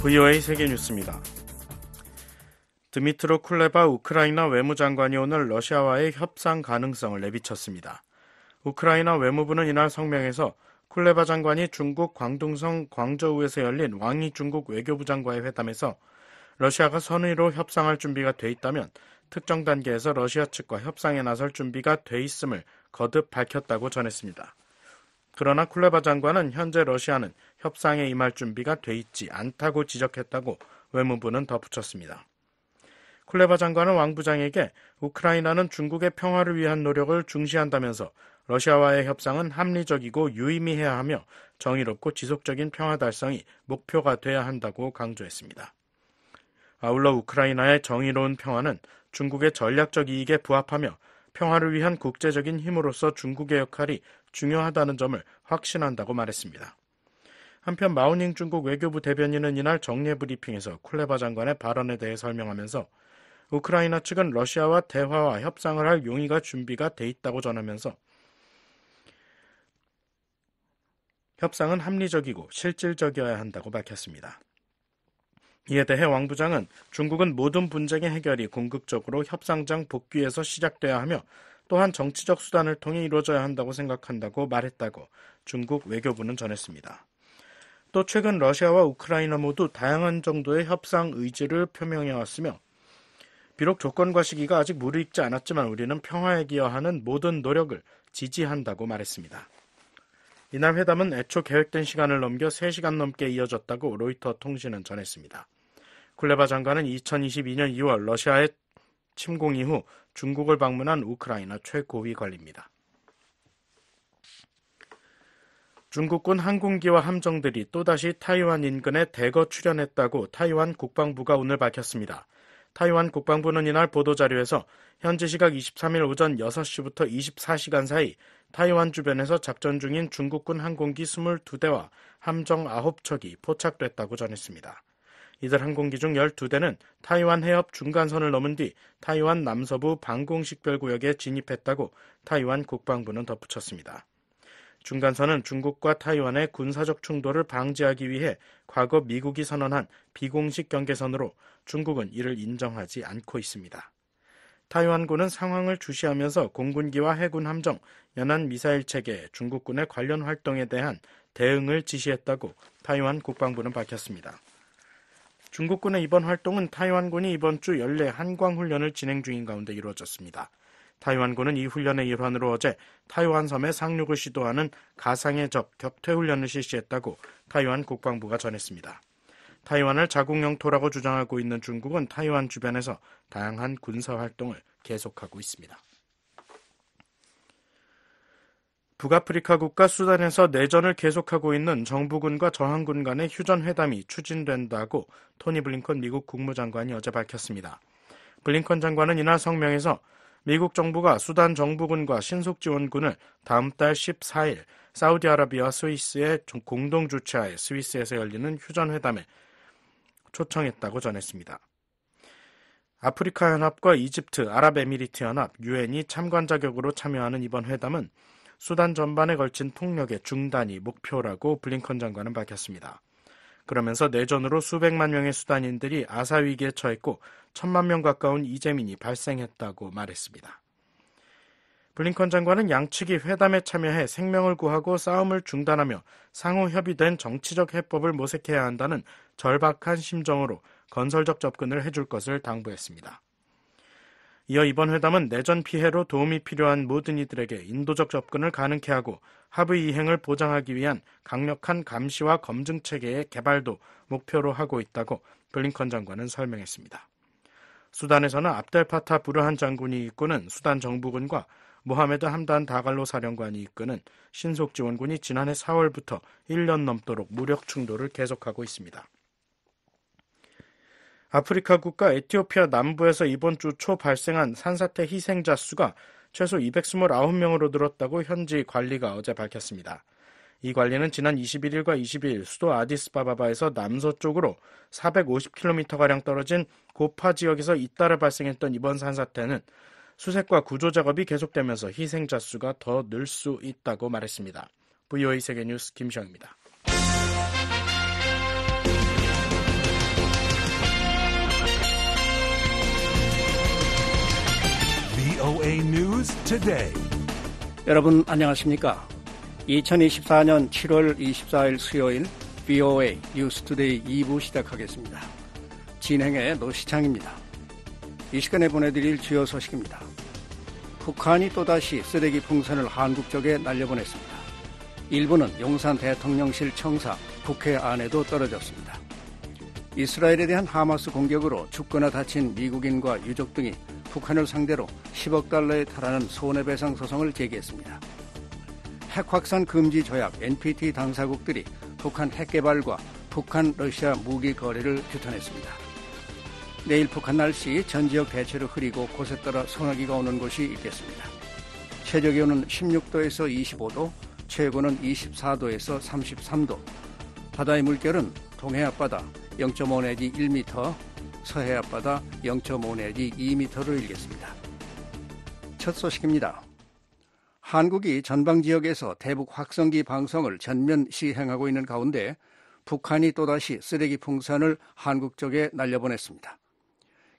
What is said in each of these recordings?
VOA 세계뉴스입니다. 드미트로 쿨레바 우크라이나 외무장관이 오늘 러시아와의 협상 가능성을 내비쳤습니다. 우크라이나 외무부는 이날 성명에서 쿨레바 장관이 중국 광둥성 광저우에서 열린 왕이 중국 외교부 장관의 회담에서 러시아가 선의로 협상할 준비가 돼 있다면 특정 단계에서 러시아 측과 협상에 나설 준비가 돼 있음을 거듭 밝혔다고 전했습니다. 그러나 쿨레바 장관은 현재 러시아는 협상에 임할 준비가 돼 있지 않다고 지적했다고 외무부는 덧붙였습니다. 콜레바 장관은 왕 부장에게 우크라이나는 중국의 평화를 위한 노력을 중시한다면서 러시아와의 협상은 합리적이고 유의미해야 하며 정의롭고 지속적인 평화 달성이 목표가 돼야 한다고 강조했습니다. 아울러 우크라이나의 정의로운 평화는 중국의 전략적 이익에 부합하며 평화를 위한 국제적인 힘으로서 중국의 역할이 중요하다는 점을 확신한다고 말했습니다. 한편 마우닝 중국 외교부 대변인은 이날 정례 브리핑에서 쿨레바 장관의 발언에 대해 설명하면서 우크라이나 측은 러시아와 대화와 협상을 할 용의가 준비가 돼 있다고 전하면서 협상은 합리적이고 실질적이어야 한다고 밝혔습니다. 이에 대해 왕 부장은 중국은 모든 분쟁의 해결이 궁극적으로 협상장 복귀에서 시작돼야 하며 또한 정치적 수단을 통해 이루어져야 한다고 생각한다고 말했다고 중국 외교부는 전했습니다. 또 최근 러시아와 우크라이나 모두 다양한 정도의 협상 의지를 표명해 왔으며 비록 조건과 시기가 아직 무르익지 않았지만 우리는 평화에 기여하는 모든 노력을 지지한다고 말했습니다. 이날 회담은 애초 계획된 시간을 넘겨 3시간 넘게 이어졌다고 로이터 통신은 전했습니다. 쿨레바 장관은 2022년 2월 러시아의 침공 이후 중국을 방문한 우크라이나 최고위 관리입니다. 중국군 항공기와 함정들이 또다시 타이완 인근에 대거 출현했다고 타이완 국방부가 오늘 밝혔습니다. 타이완 국방부는 이날 보도자료에서 현지 시각 23일 오전 6시부터 24시간 사이 타이완 주변에서 작전 중인 중국군 항공기 22대와 함정 9척이 포착됐다고 전했습니다. 이들 항공기 중 12대는 타이완 해협 중간선을 넘은 뒤 타이완 남서부 방공식별구역에 진입했다고 타이완 국방부는 덧붙였습니다. 중간선은 중국과 타이완의 군사적 충돌을 방지하기 위해 과거 미국이 선언한 비공식 경계선으로 중국은 이를 인정하지 않고 있습니다. 타이완군은 상황을 주시하면서 공군기와 해군 함정, 연안 미사일 체계, 중국군의 관련 활동에 대한 대응을 지시했다고 타이완 국방부는 밝혔습니다. 중국군의 이번 활동은 타이완군이 이번 주 연례 한광훈련을 진행 중인 가운데 이루어졌습니다. 타이완군은 이 훈련의 일환으로 어제 타이완 섬에 상륙을 시도하는 가상의 적 격퇴 훈련을 실시했다고 타이완 국방부가 전했습니다. 타이완을 자국 영토라고 주장하고 있는 중국은 타이완 주변에서 다양한 군사 활동을 계속하고 있습니다. 북아프리카 국가 수단에서 내전을 계속하고 있는 정부군과 저항군 간의 휴전 회담이 추진된다고 토니 블링컨 미국 국무장관이 어제 밝혔습니다. 블링컨 장관은 이날 성명에서 미국 정부가 수단 정부군과 신속 지원군을 다음 달 14일 사우디아라비아 스위스의 공동 주최하에 스위스에서 열리는 휴전 회담에 초청했다고 전했습니다. 아프리카 연합과 이집트, 아랍에미리트 연합, 유엔이 참관 자격으로 참여하는 이번 회담은 수단 전반에 걸친 통역의 중단이 목표라고 블링컨 장관은 밝혔습니다. 그러면서 내전으로 수백만 명의 수단인들이 아사 위기에 처했고 천만 명 가까운 이재민이 발생했다고 말했습니다. 블링컨 장관은 양측이 회담에 참여해 생명을 구하고 싸움을 중단하며 상호 협의된 정치적 해법을 모색해야 한다는 절박한 심정으로 건설적 접근을 해줄 것을 당부했습니다. 이어 이번 회담은 내전 피해로 도움이 필요한 모든 이들에게 인도적 접근을 가능케 하고 합의 이행을 보장하기 위한 강력한 감시와 검증 체계의 개발도 목표로 하고 있다고 블링컨 장관은 설명했습니다. 수단에서는 압델파타 부르한 장군이 이끄는 수단 정부군과 모하메드 함단 다갈로 사령관이 이끄는 신속지원군이 지난해 4월부터 1년 넘도록 무력 충돌을 계속하고 있습니다. 아프리카 국가 에티오피아 남부에서 이번 주 초 발생한 산사태 희생자 수가 최소 229명으로 늘었다고 현지 관리가 어제 밝혔습니다. 이 관리는 지난 21일과 22일 수도 아디스바바바에서 남서쪽으로 450km가량 떨어진 고파 지역에서 잇따라 발생했던 이번 산사태는 수색과 구조 작업이 계속되면서 희생자 수가 더 늘 수 있다고 말했습니다. VOA 세계뉴스 김시영입니다. VOA News t 여러분 안녕하십니까? 2024년 7월 24일 수요일 VOA 뉴스 투데이 2부 시작하겠습니다. 진행의 노시창입니다. 이 시간에 보내드릴 주요 소식입니다. 북한이 또다시 쓰레기 풍선을 한국 쪽에 날려보냈습니다. 일부는 용산 대통령실 청사 국회 안에도 떨어졌습니다. 이스라엘에 대한 하마스 공격으로 죽거나 다친 미국인과 유족 등이 북한을 상대로 10억 달러에 달하는 손해배상 소송을 제기했습니다. 핵 확산 금지 조약 NPT 당사국들이 북한 핵 개발과 북한 러시아 무기 거래를 규탄했습니다. 내일 북한 날씨 전 지역 대체로 흐리고 곳에 따라 소나기가 오는 곳이 있겠습니다. 최저 기온은 16도에서 25도, 최고는 24도에서 33도. 바다의 물결은 동해 앞바다 0.5 내지 1m, 서해 앞바다 0.5 내지 2미터를 일겠습니다. 첫 소식입니다. 한국이 전방 지역에서 대북 확성기 방송을 전면 시행하고 있는 가운데 북한이 또다시 쓰레기 풍선을 한국 쪽에 날려보냈습니다.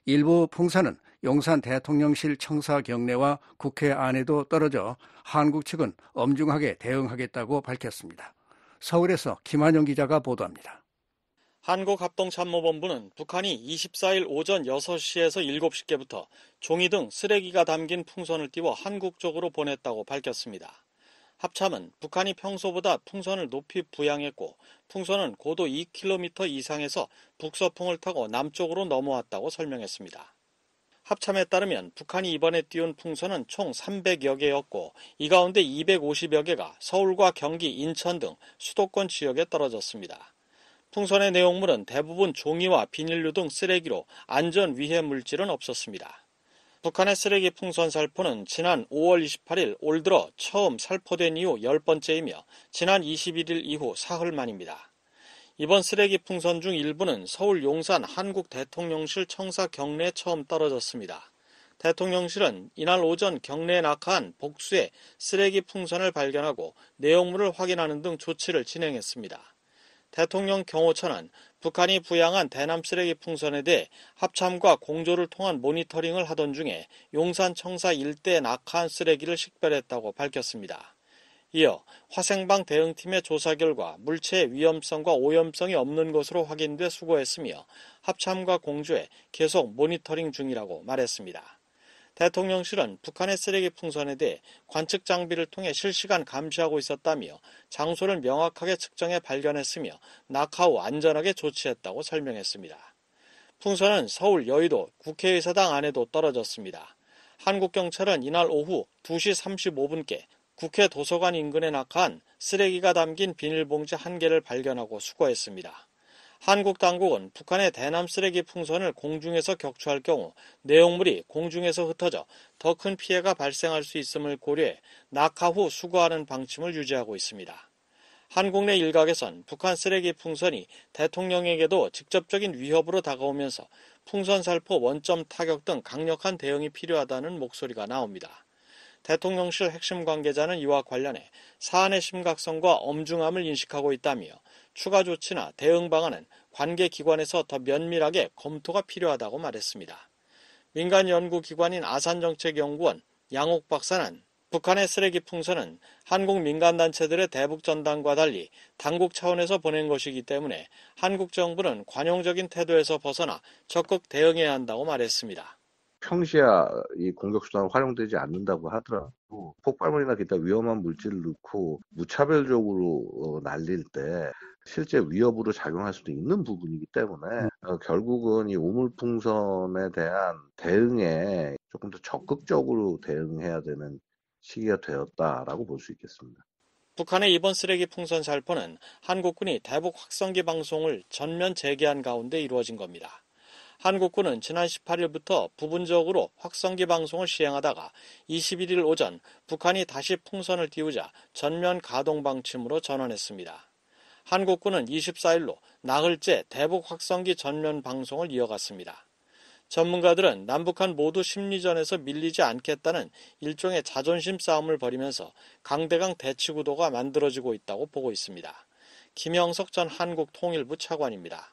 일부 풍선은 용산 대통령실 청사 경내와 국회 안에도 떨어져 한국 측은 엄중하게 대응하겠다고 밝혔습니다. 서울에서 김한영 기자가 보도합니다. 한국합동참모본부는 북한이 24일 오전 6시에서 7시께부터 종이 등 쓰레기가 담긴 풍선을 띄워 한국 쪽으로 보냈다고 밝혔습니다. 합참은 북한이 평소보다 풍선을 높이 부양했고 풍선은 고도 2km 이상에서 북서풍을 타고 남쪽으로 넘어왔다고 설명했습니다. 합참에 따르면 북한이 이번에 띄운 풍선은 총 300여 개였고 이 가운데 250여 개가 서울과 경기, 인천 등 수도권 지역에 떨어졌습니다. 풍선의 내용물은 대부분 종이와 비닐류 등 쓰레기로 안전 위해 물질은 없었습니다. 북한의 쓰레기 풍선 살포는 지난 5월 28일 올 들어 처음 살포된 이후 10번째이며 지난 21일 이후 사흘 만입니다. 이번 쓰레기 풍선 중 일부는 서울 용산 한국 대통령실 청사 경내에 처음 떨어졌습니다. 대통령실은 이날 오전 경내에 낙하한 복수의 쓰레기 풍선을 발견하고 내용물을 확인하는 등 조치를 진행했습니다. 대통령 경호처는 북한이 부양한 대남 쓰레기 풍선에 대해 합참과 공조를 통한 모니터링을 하던 중에 용산 청사 일대 낙하한 쓰레기를 식별했다고 밝혔습니다. 이어 화생방 대응팀의 조사 결과 물체의 위험성과 오염성이 없는 것으로 확인돼 수고했으며 합참과 공조에 계속 모니터링 중이라고 말했습니다. 대통령실은 북한의 쓰레기 풍선에 대해 관측 장비를 통해 실시간 감시하고 있었다며 장소를 명확하게 측정해 발견했으며 낙하 후 안전하게 조치했다고 설명했습니다. 풍선은 서울 여의도 국회의사당 안에도 떨어졌습니다. 한국경찰은 이날 오후 2시 35분께 국회 도서관 인근에 낙하한 쓰레기가 담긴 비닐봉지 한 개를 발견하고 수거했습니다. 한국 당국은 북한의 대남 쓰레기 풍선을 공중에서 격추할 경우 내용물이 공중에서 흩어져 더 큰 피해가 발생할 수 있음을 고려해 낙하 후 수거하는 방침을 유지하고 있습니다. 한국 내 일각에선 북한 쓰레기 풍선이 대통령에게도 직접적인 위협으로 다가오면서 풍선 살포 원점 타격 등 강력한 대응이 필요하다는 목소리가 나옵니다. 대통령실 핵심 관계자는 이와 관련해 사안의 심각성과 엄중함을 인식하고 있다며 추가 조치나 대응 방안은 관계 기관에서 더 면밀하게 검토가 필요하다고 말했습니다. 민간 연구기관인 아산정책연구원 양옥 박사는 북한의 쓰레기 풍선은 한국 민간단체들의 대북 전단과 달리 당국 차원에서 보낸 것이기 때문에 한국 정부는 관용적인 태도에서 벗어나 적극 대응해야 한다고 말했습니다. 평시야 이 공격수단 활용되지 않는다고 하더라도 폭발물이나 기타 위험한 물질을 넣고 무차별적으로 어, 날릴 때 실제 위협으로 작용할 수도 있는 부분이기 때문에 음. 어, 결국은 이 우물풍선에 대한 대응에 조금 더 적극적으로 대응해야 되는 시기가 되었다라고 볼 수 있겠습니다. 북한의 이번 쓰레기 풍선 살포는 한국군이 대북 확성기 방송을 전면 재개한 가운데 이루어진 겁니다. 한국군은 지난 18일부터 부분적으로 확성기 방송을 시행하다가 21일 오전 북한이 다시 풍선을 띄우자 전면 가동 방침으로 전환했습니다. 한국군은 24일로 나흘째 대북 확성기 전면 방송을 이어갔습니다. 전문가들은 남북한 모두 심리전에서 밀리지 않겠다는 일종의 자존심 싸움을 벌이면서 강대강 대치 구도가 만들어지고 있다고 보고 있습니다. 김영석 전 한국 통일부 차관입니다.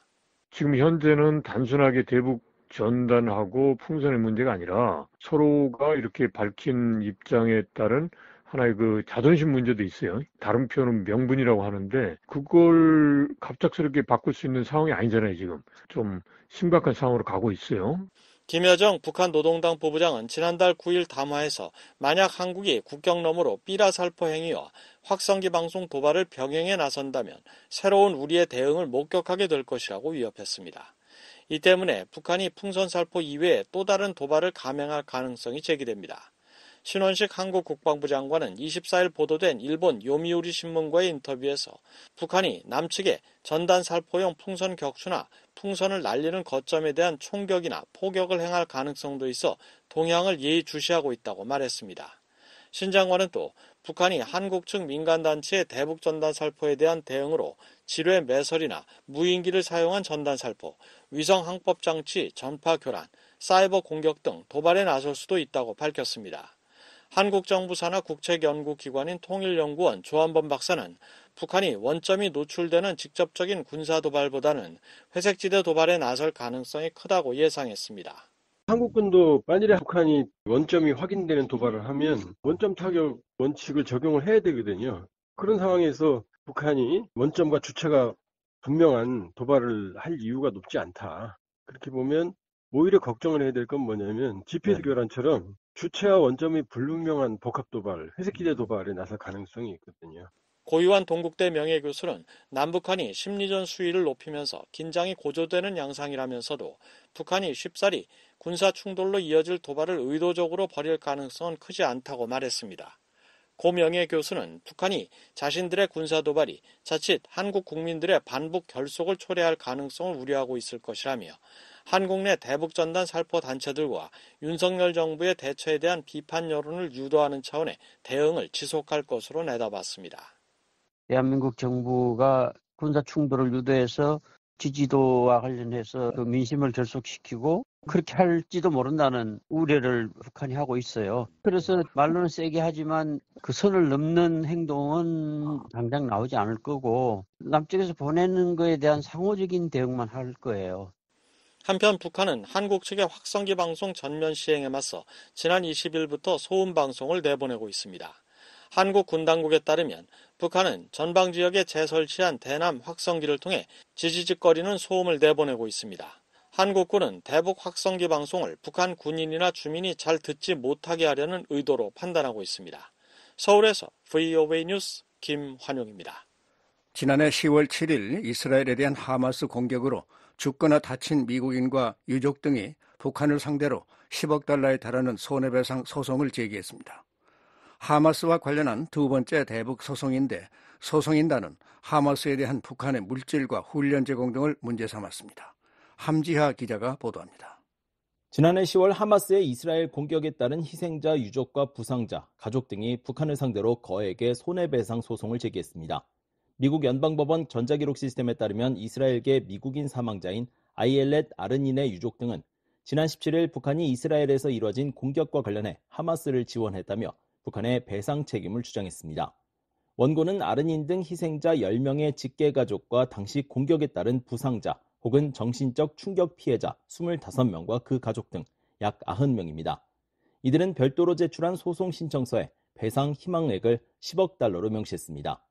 지금 현재는 단순하게 대북 전단하고 풍선의 문제가 아니라 서로가 이렇게 밝힌 입장에 따른 하나의 그 자존심 문제도 있어요. 다른 표현은 명분이라고 하는데 그걸 갑작스럽게 바꿀 수 있는 상황이 아니잖아요, 지금. 좀 심각한 상황으로 가고 있어요. 김여정 북한 노동당 부부장은 지난달 9일 담화에서 만약 한국이 국경 너머로 삐라살포 행위와 확성기 방송 도발을 병행해 나선다면 새로운 우리의 대응을 목격하게 될 것이라고 위협했습니다. 이 때문에 북한이 풍선살포 이외에 또 다른 도발을 감행할 가능성이 제기됩니다. 신원식 한국 국방부 장관은 24일 보도된 일본 요미우리 신문과의 인터뷰에서 북한이 남측에 전단 살포용 풍선 격추나 풍선을 날리는 거점에 대한 총격이나 포격을 행할 가능성도 있어 동향을 예의주시하고 있다고 말했습니다. 신 장관은 또 북한이 한국 측 민간단체의 대북 전단 살포에 대한 대응으로 지뢰 매설이나 무인기를 사용한 전단 살포, 위성 항법 장치 전파 교란, 사이버 공격 등 도발에 나설 수도 있다고 밝혔습니다. 한국 정부 산하 국책 연구 기관인 통일연구원 조한범 박사는 북한이 원점이 노출되는 직접적인 군사 도발보다는 회색지대 도발에 나설 가능성이 크다고 예상했습니다. 한국군도 만일에 북한이 원점이 확인되는 도발을 하면 원점 타격 원칙을 적용을 해야 되거든요. 그런 상황에서 북한이 원점과 주체가 분명한 도발을 할 이유가 높지 않다. 그렇게 보면 오히려 걱정을 해야 될 건 뭐냐면 GPS 네. 교란처럼 주체와 원점이 불분명한 복합 도발, 회색기대 음. 도발에 나설 가능성이 있거든요. 고유한 동국대 명예교수는 남북한이 심리전 수위를 높이면서 긴장이 고조되는 양상이라면서도 북한이 쉽사리 군사 충돌로 이어질 도발을 의도적으로 벌일 가능성은 크지 않다고 말했습니다. 고 명예 교수는 북한이 자신들의 군사 도발이 자칫 한국 국민들의 반북 결속을 초래할 가능성을 우려하고 있을 것이라며 한국 내 대북전단 살포 단체들과 윤석열 정부의 대처에 대한 비판 여론을 유도하는 차원의 대응을 지속할 것으로 내다봤습니다. 대한민국 정부가 군사 충돌을 유도해서 지지도와 관련해서 그 민심을 결속시키고 그렇게 할지도 모른다는 우려를 북한이 하고 있어요. 그래서 말로는 세게 하지만 그 선을 넘는 행동은 당장 나오지 않을 거고 남쪽에서 보내는 거에 대한 상호적인 대응만 할 거예요. 한편 북한은 한국 측의 확성기 방송 전면 시행에 맞서 지난 20일부터 소음 방송을 내보내고 있습니다. 한국 군 당국에 따르면 북한은 전방 지역에 재설치한 대남 확성기를 통해 지지직거리는 소음을 내보내고 있습니다. 한국군은 대북 확성기 방송을 북한 군인이나 주민이 잘 듣지 못하게 하려는 의도로 판단하고 있습니다. 서울에서 VOA 뉴스 김환용입니다. 지난해 10월 7일 이스라엘에 대한 하마스 공격으로 죽거나 다친 미국인과 유족 등이 북한을 상대로 10억 달러에 달하는 손해배상 소송을 제기했습니다. 하마스와 관련한 두 번째 대북 소송인데 소송인단은 하마스에 대한 북한의 물질과 훈련 제공 등을 문제 삼았습니다. 함지하 기자가 보도합니다. 지난해 10월 하마스의 이스라엘 공격에 따른 희생자 유족과 부상자, 가족 등이 북한을 상대로 거액의 손해배상 소송을 제기했습니다. 미국 연방법원 전자기록 시스템에 따르면 이스라엘계 미국인 사망자인 아이엘렛 아르닌의 유족 등은 지난 17일 북한이 이스라엘에서 이뤄진 공격과 관련해 하마스를 지원했다며 북한의 배상 책임을 주장했습니다. 원고는 아르닌 등 희생자 10명의 직계 가족과 당시 공격에 따른 부상자 혹은 정신적 충격 피해자 25명과 그 가족 등 약 90명입니다. 이들은 별도로 제출한 소송 신청서에 배상 희망액을 10억 달러로 명시했습니다.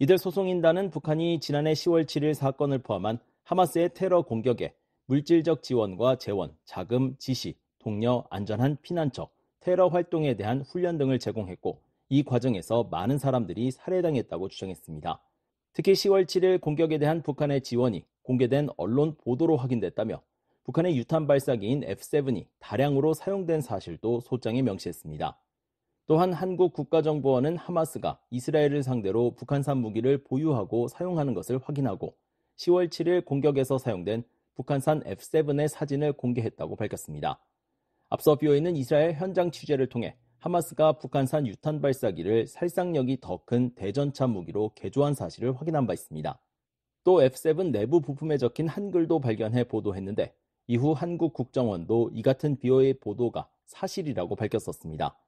이들 소송인단은 북한이 지난해 10월 7일 사건을 포함한 하마스의 테러 공격에 물질적 지원과 재원, 자금, 지시, 동료, 안전한 피난처, 테러 활동에 대한 훈련 등을 제공했고 이 과정에서 많은 사람들이 살해당했다고 주장했습니다. 특히 10월 7일 공격에 대한 북한의 지원이 공개된 언론 보도로 확인됐다며 북한의 유탄 발사기인 F7이 다량으로 사용된 사실도 소장에 명시했습니다. 또한 한국 국가정보원은 하마스가 이스라엘을 상대로 북한산 무기를 보유하고 사용하는 것을 확인하고 10월 7일 공격에서 사용된 북한산 F7의 사진을 공개했다고 밝혔습니다. 앞서 비오이는 이스라엘 현장 취재를 통해 하마스가 북한산 유탄 발사기를 살상력이 더 큰 대전차 무기로 개조한 사실을 확인한 바 있습니다. 또 F7 내부 부품에 적힌 한글도 발견해 보도했는데 이후 한국 국정원도 이 같은 비오의 보도가 사실이라고 밝혔었습니다.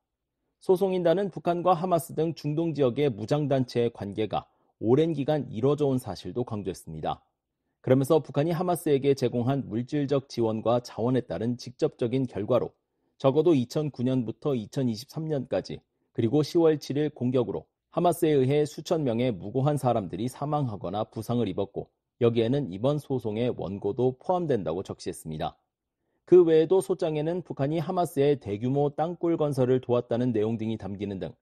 소송인단은 북한과 하마스 등 중동 지역의 무장단체의 관계가 오랜 기간 이뤄져 온 사실도 강조했습니다. 그러면서 북한이 하마스에게 제공한 물질적 지원과 자원에 따른 직접적인 결과로 적어도 2009년부터 2023년까지 그리고 10월 7일 공격으로 하마스에 의해 수천 명의 무고한 사람들이 사망하거나 부상을 입었고 여기에는 이번 소송의 원고도 포함된다고 적시했습니다. 그 외에도 소장에는 북한이 하마스의 대규모 땅굴 건설을 도왔다는 내용 등이 담기는 등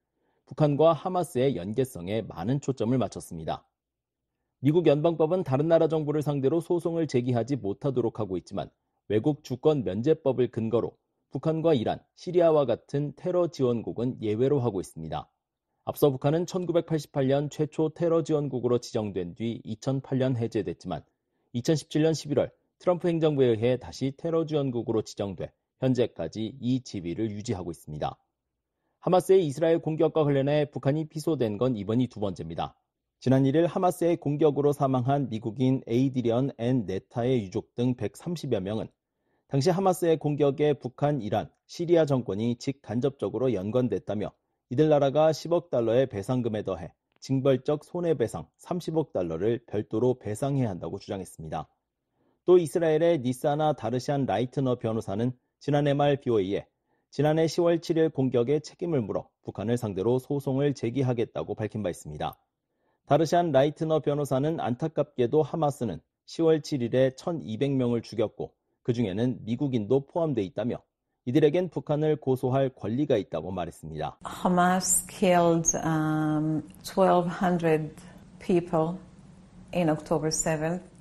북한과 하마스의 연계성에 많은 초점을 맞췄습니다. 미국 연방법은 다른 나라 정부를 상대로 소송을 제기하지 못하도록 하고 있지만 외국 주권 면제법을 근거로 북한과 이란, 시리아와 같은 테러 지원국은 예외로 하고 있습니다. 앞서 북한은 1988년 최초 테러 지원국으로 지정된 뒤 2008년 해제됐지만 2017년 11월 트럼프 행정부에 의해 다시 테러 지원국으로 지정돼 현재까지 이 지위를 유지하고 있습니다. 하마스의 이스라엘 공격과 관련해 북한이 피소된 건 이번이 두 번째입니다. 지난 1일 하마스의 공격으로 사망한 미국인 에이디리언 앤 네타의 유족 등 130여 명은 당시 하마스의 공격에 북한, 이란, 시리아 정권이 직간접적으로 연관됐다며 이들 나라가 10억 달러의 배상금에 더해 징벌적 손해배상 30억 달러를 별도로 배상해야 한다고 주장했습니다. 또 이스라엘의 니사나 다르시안 라이트너 변호사는 지난해 말 b o e 에 지난해 10월 7일 공격에 책임을 물어 북한을 상대로 소송을 제기하겠다고 밝힌 바 있습니다. 다르시안 라이트너 변호사는 안타깝게도 하마스는 10월 7일에 1,200명을 죽였고 그중에는 미국인도 포함되어 있다며 이들에겐 북한을 고소할 권리가 있다고 말했습니다. h a m killed um, 1,200 people in October 7th.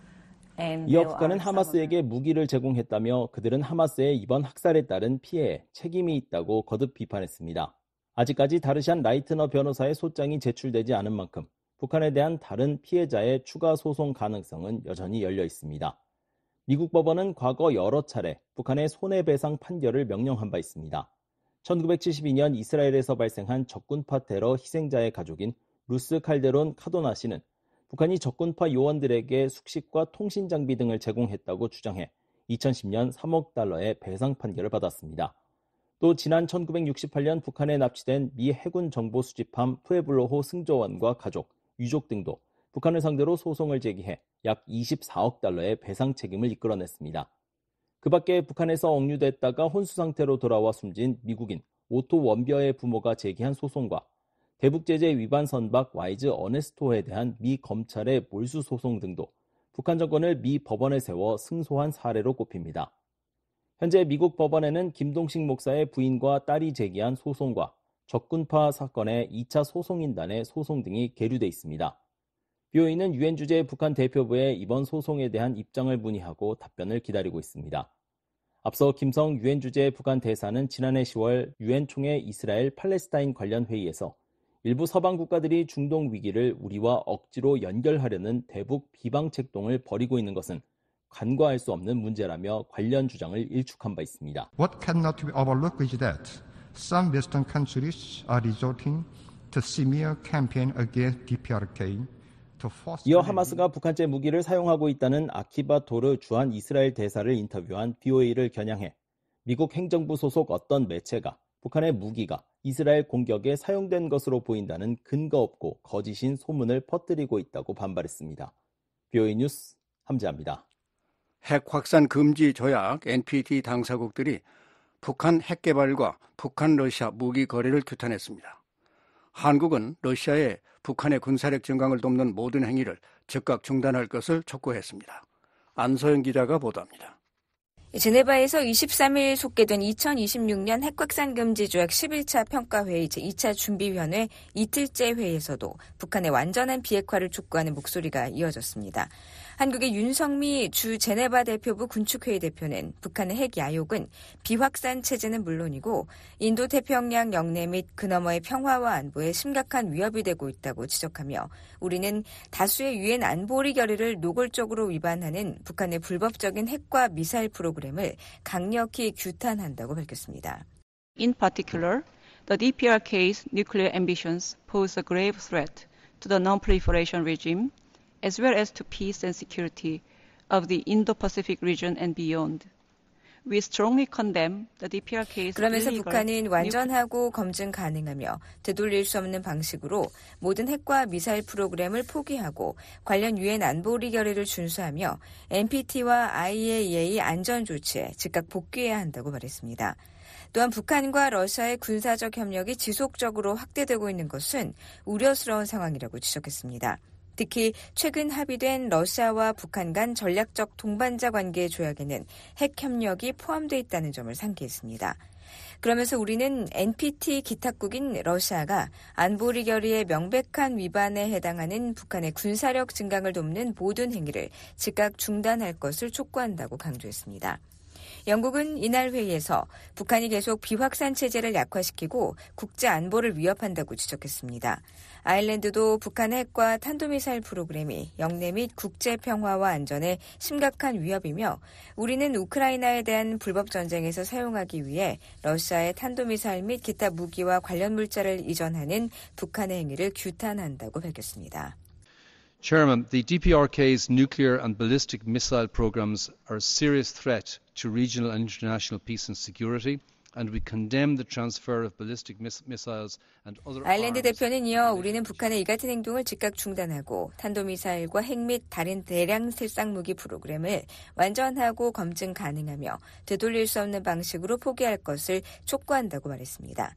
이 업가는 하마스에게 무기를 제공했다며 그들은 하마스의 이번 학살에 따른 피해에 책임이 있다고 거듭 비판했습니다. 아직까지 다르샨 라이트너 변호사의 소장이 제출되지 않은 만큼 북한에 대한 다른 피해자의 추가 소송 가능성은 여전히 열려 있습니다. 미국 법원은 과거 여러 차례 북한의 손해배상 판결을 명령한 바 있습니다. 1972년 이스라엘에서 발생한 적군파 테러 희생자의 가족인 루스 칼데론 카도나 씨는 북한이 적군파 요원들에게 숙식과 통신 장비 등을 제공했다고 주장해 2010년 3억 달러의 배상 판결을 받았습니다. 또 지난 1968년 북한에 납치된 미 해군 정보 수집함 푸에블로호 승조원과 가족, 유족 등도 북한을 상대로 소송을 제기해 약 24억 달러의 배상 책임을 이끌어냈습니다. 그 밖에 북한에서 억류됐다가 혼수 상태로 돌아와 숨진 미국인 오토 원비어의 부모가 제기한 소송과 대북제재 위반 선박 와이즈 어네스토에 대한 미 검찰의 몰수 소송 등도 북한 정권을 미 법원에 세워 승소한 사례로 꼽힙니다. 현재 미국 법원에는 김동식 목사의 부인과 딸이 제기한 소송과 적군파 사건의 2차 소송인단의 소송 등이 계류돼 있습니다. 뷰 o e 는 유엔 주재 북한 대표부의 이번 소송에 대한 입장을 문의하고 답변을 기다리고 있습니다. 앞서 김성 유엔 주재 북한 대사는 지난해 10월 유엔 총회 이스라엘 팔레스타인 관련 회의에서 일부 서방 국가들이 중동 위기를 우리와 억지로 연결하려는 대북 비방책동을 벌이고 있는 것은 간과할 수 없는 문제라며 관련 주장을 일축한 바 있습니다. What cannot be overlooked is that some Western countries are resorting to smear campaign against DPRK. 이어 하마스가 북한제 무기를 사용하고 있다는 아키바 도르 주한 이스라엘 대사를 인터뷰한 BOA를 겨냥해 미국 행정부 소속 어떤 매체가 북한의 무기가 이스라엘 공격에 사용된 것으로 보인다는 근거 없고 거짓인 소문을 퍼뜨리고 있다고 반발했습니다. 뷰 o 뉴스 함재합니다. 핵 확산 금지 조약 NPT 당사국들이 북한 핵 개발과 북한 러시아 무기 거래를 규탄했습니다. 한국은 러시아의 북한의 군사력 증강을 돕는 모든 행위를 즉각 중단할 것을 촉구했습니다. 안소영 기자가 보도합니다. 제네바에서 23일 속개된 2026년 핵확산 금지 조약 11차 평가회의 제2차 준비위원회 이틀째 회의에서도 북한의 완전한 비핵화를 촉구하는 목소리가 이어졌습니다. 한국의 윤성미 주 제네바 대표부 군축회의 대표는 북한의 핵 야욕은 비확산 체제는 물론이고 인도 태평양 영내 및 그너머의 평화와 안보에 심각한 위협이 되고 있다고 지적하며 우리는 다수의 유엔 안보리 결의를 노골적으로 위반하는 북한의 불법적인 핵과 미사일 프로그램을 강력히 규탄한다고 밝혔습니다. In particular, the DPRK's nuclear ambitions pose a grave threat to the non-proliferation regime as well as to peace and security of the Indo-Pacific region and beyond. We strongly condemn the DPR e case 그러면서 북한은 완전하고 검증 가능하며 되돌릴 수 없는 방식으로 모든 핵과 미사일 프로그램을 포기하고 관련 유엔 안보리 결의를 준수하며 NPT와 IAEA 안전 조치에 즉각 복귀해야 한다고 말했습니다. 또한 북한과 러시아의 군사적 협력이 지속적으로 확대되고 있는 것은 우려스러운 상황이라고 지적했습니다. 특히 최근 합의된 러시아와 북한 간 전략적 동반자 관계 조약에는 핵 협력이 포함돼 있다는 점을 상기했습니다. 그러면서 우리는 NPT 기탁국인 러시아가 안보리 결의의 명백한 위반에 해당하는 북한의 군사력 증강을 돕는 모든 행위를 즉각 중단할 것을 촉구한다고 강조했습니다. 영국은 이날 회의에서 북한이 계속 비확산 체제를 약화시키고 국제 안보를 위협한다고 지적했습니다. 아일랜드도 북한의 핵과 탄도미사일 프로그램이 영내 및 국제 평화와 안전에 심각한 위협이며 우리는 우크라이나에 대한 불법 전쟁에서 사용하기 위해 러시아의 탄도미사일 및 기타 무기와 관련 물자를 이전하는 북한의 행위를 규탄한다고 밝혔습니다. Chairman, the DPRK's nuclear and ballistic missile programs are a serious threat to regional and international peace and security. 아일랜드 대표는 이어 우리는 북한의 이 같은 행동을 즉각 중단하고 탄도미사일과 핵 및 다른 대량 살상 무기 프로그램을 완전하고 검증 가능하며 되돌릴 수 없는 방식으로 포기할 것을 촉구한다고 말했습니다.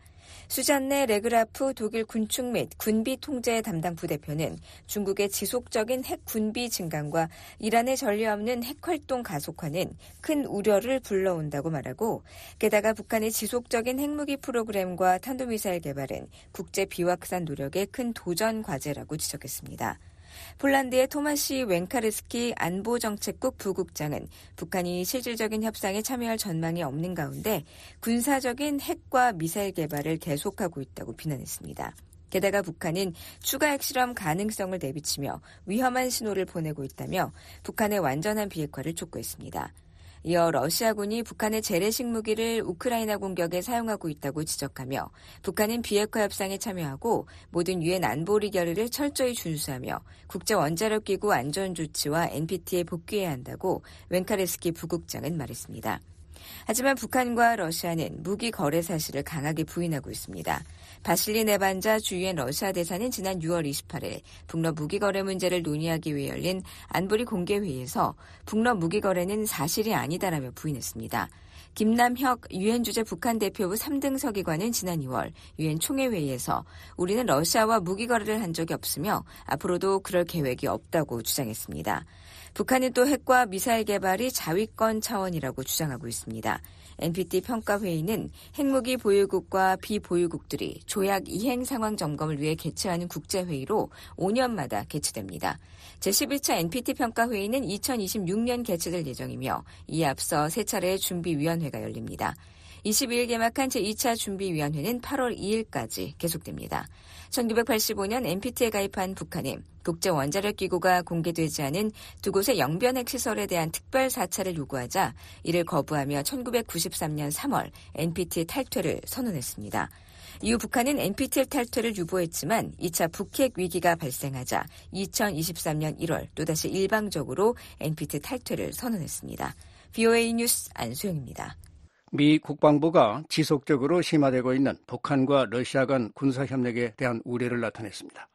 수잔네 레그라프 독일 군축 및 군비 통제 담당 부대표는 중국의 지속적인 핵 군비 증강과 이란의 전례 없는 핵 활동 가속화는 큰 우려를 불러온다고 말하고 게다가 북한의 지속적인 핵무기 프로그램과 탄도미사일 개발은 국제 비확산 노력의 큰 도전 과제라고 지적했습니다. 폴란드의 토마시 웬카르스키 안보정책국 부국장은 북한이 실질적인 협상에 참여할 전망이 없는 가운데 군사적인 핵과 미사일 개발을 계속하고 있다고 비난했습니다. 게다가 북한은 추가 핵실험 가능성을 내비치며 위험한 신호를 보내고 있다며 북한의 완전한 비핵화를 촉구했습니다. 이어 러시아군이 북한의 재래식 무기를 우크라이나 공격에 사용하고 있다고 지적하며 북한은 비핵화 협상에 참여하고 모든 유엔 안보리 결의를 철저히 준수하며 국제 원자력 기구 안전 조치와 NPT에 복귀해야 한다고 웬카레스키 부국장은 말했습니다. 하지만 북한과 러시아는 무기 거래 사실을 강하게 부인하고 있습니다. 바실리 네반자 주유엔 러시아 대사는 지난 6월 28일 북러 무기 거래 문제를 논의하기 위해 열린 안보리 공개회의에서 북러 무기 거래는 사실이 아니다라며 부인했습니다. 김남혁 유엔 주재 북한 대표부 3등 서기관은 지난 2월 유엔 총회회의에서 우리는 러시아와 무기 거래를 한 적이 없으며 앞으로도 그럴 계획이 없다고 주장했습니다. 북한은 또 핵과 미사일 개발이 자위권 차원이라고 주장하고 있습니다. NPT 평가회의는 핵무기 보유국과 비보유국들이 조약 이행 상황 점검을 위해 개최하는 국제회의로 5년마다 개최됩니다. 제12차 NPT 평가회의는 2026년 개최될 예정이며 이에 앞서 세 차례의 준비위원회가 열립니다. 22일 개막한 제2차 준비위원회는 8월 2일까지 계속됩니다. 1985년 NPT에 가입한 북한이 국제 원자력 기구가 공개되지 않은 두 곳의 영변 핵시설에 대한 특별 사찰을 요구하자 이를 거부하며 1993년 3월 NPT 탈퇴를 선언했습니다. 이후 북한은 NPT 탈퇴를 유보했지만 2차 북핵 위기가 발생하자 2023년 1월 또다시 일방적으로 NPT 탈퇴를 선언했습니다. BOA 뉴스 안소영입니다. 미 국방부가 지속적으로 심화되고 있는 북한과 러시아 간 군사협력에 대한 우려를 나타냈습니다.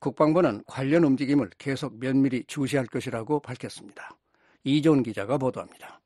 국방부는 관련 움직임을 계속 면밀히 주시할 것이라고 밝혔습니다. 이종 기자가 보도합니다.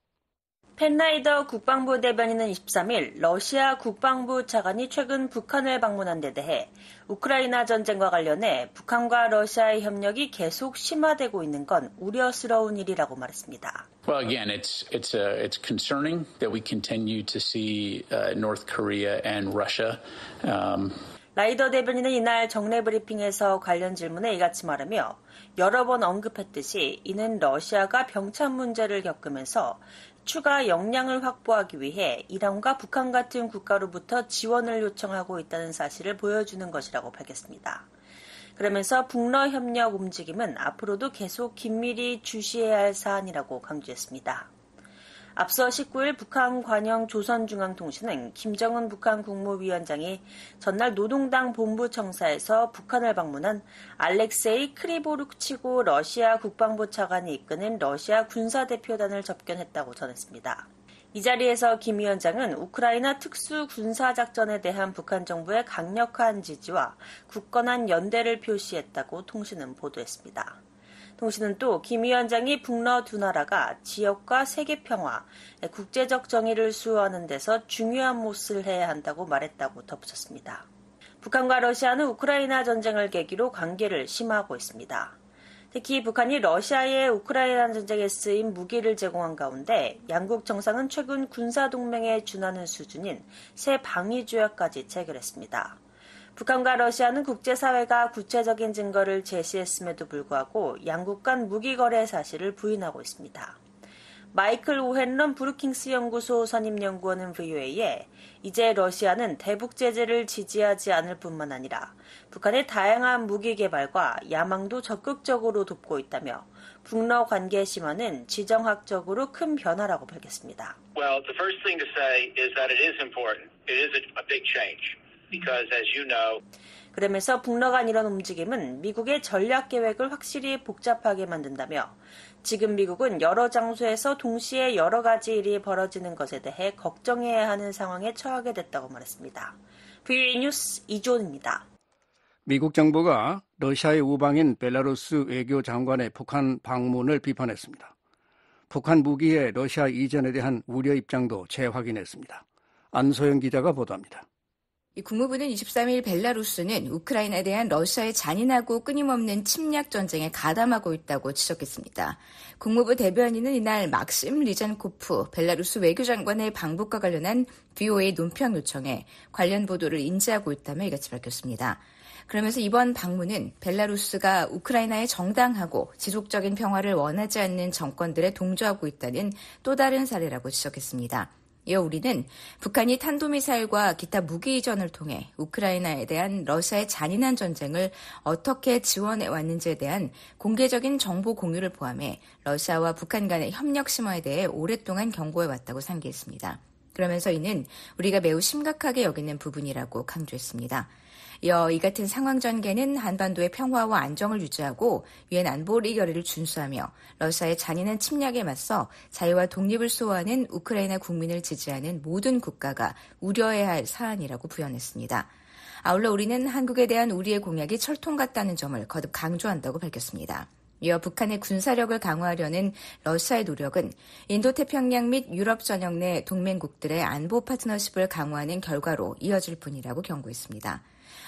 펜라이더 국방부 대변인은 23일 러시아 국방부 차관이 최근 북한을 방문한 데 대해 우크라이나 전쟁과 관련해 북한과 러시아의 협력이 계속 심화되고 있는 건 우려스러운 일이라고 말했습니다. Well, again, it's it's uh, it's concerning that we continue to see uh, North Korea and Russia. Um, 라이더 대변인은 이날 정례 브리핑에서 관련 질문에 이같이 말하며 여러 번 언급했듯이 이는 러시아가 병참 문제를 겪으면서 추가 역량을 확보하기 위해 이란과 북한 같은 국가로부터 지원을 요청하고 있다는 사실을 보여주는 것이라고 밝혔습니다. 그러면서 북러 협력 움직임은 앞으로도 계속 긴밀히 주시해야 할 사안이라고 강조했습니다. 앞서 19일 북한 관영 조선중앙통신은 김정은 북한 국무위원장이 전날 노동당 본부청사에서 북한을 방문한 알렉세이 크리보르치고 러시아 국방부 차관이 이끄는 러시아 군사대표단을 접견했다고 전했습니다. 이 자리에서 김 위원장은 우크라이나 특수 군사 작전에 대한 북한 정부의 강력한 지지와 굳건한 연대를 표시했다고 통신은 보도했습니다. 통신은 또 김 위원장이 북러 두 나라가 지역과 세계 평화, 국제적 정의를 수호하는 데서 중요한 몫을 해야 한다고 말했다고 덧붙였습니다. 북한과 러시아는 우크라이나 전쟁을 계기로 관계를 심화하고 있습니다. 특히 북한이 러시아의 우크라이나 전쟁에 쓰인 무기를 제공한 가운데 양국 정상은 최근 군사 동맹에 준하는 수준인 새 방위 조약까지 체결했습니다. 북한과 러시아는 국제사회가 구체적인 증거를 제시했음에도 불구하고 양국 간 무기 거래 사실을 부인하고 있습니다. 마이클 오헨런 브루킹스 연구소 선임연구원은 VOA에 이제 러시아는 대북 제재를 지지하지 않을 뿐만 아니라 북한의 다양한 무기 개발과 야망도 적극적으로 돕고 있다며 북러 관계 심화는 지정학적으로 큰 변화라고 밝혔습니다. Well, the first thing to say is that it is important. It is a big change because as you know 그러면서 북러 간 이런 움직임은 미국의 전략 계획을 확실히 복잡하게 만든다며 지금 미국은 여러 장소에서 동시에 여러 가지 일이 벌어지는 것에 대해 걱정해야 하는 상황에 처하게 됐다고 말했습니다. VOA 뉴스 이존입니다 미국 정부가 러시아의 우방인 벨라루스 외교 장관의 북한 방문을 비판했습니다. 북한 무기의 러시아 이전에 대한 우려 입장도 재확인했습니다. 안소영 기자가 보도합니다. 국무부는 23일 벨라루스는 우크라이나에 대한 러시아의 잔인하고 끊임없는 침략 전쟁에 가담하고 있다고 지적했습니다. 국무부 대변인은 이날 막심 리잔코프 벨라루스 외교장관의 방북과 관련한 BOA 논평 요청에 관련 보도를 인지하고 있다며 이같이 밝혔습니다. 그러면서 이번 방문은 벨라루스가 우크라이나의 정당하고 지속적인 평화를 원하지 않는 정권들에 동조하고 있다는 또 다른 사례라고 지적했습니다. 이어 우리는 북한이 탄도미사일과 기타 무기 이전을 통해 우크라이나에 대한 러시아의 잔인한 전쟁을 어떻게 지원해 왔는지에 대한 공개적인 정보 공유를 포함해 러시아와 북한 간의 협력 심화에 대해 오랫동안 경고해 왔다고 상기했습니다. 그러면서 이는 우리가 매우 심각하게 여기는 부분이라고 강조했습니다. 이어 이 같은 상황 전개는 한반도의 평화와 안정을 유지하고 유엔 안보리 결의를 준수하며 러시아의 잔인한 침략에 맞서 자유와 독립을 수호하는 우크라이나 국민을 지지하는 모든 국가가 우려해야 할 사안이라고 부연했습니다. 아울러 우리는 한국에 대한 우리의 공약이 철통 같다는 점을 거듭 강조한다고 밝혔습니다. 이어 북한의 군사력을 강화하려는 러시아의 노력은 인도태평양 및 유럽 전역 내 동맹국들의 안보 파트너십을 강화하는 결과로 이어질 뿐이라고 경고했습니다.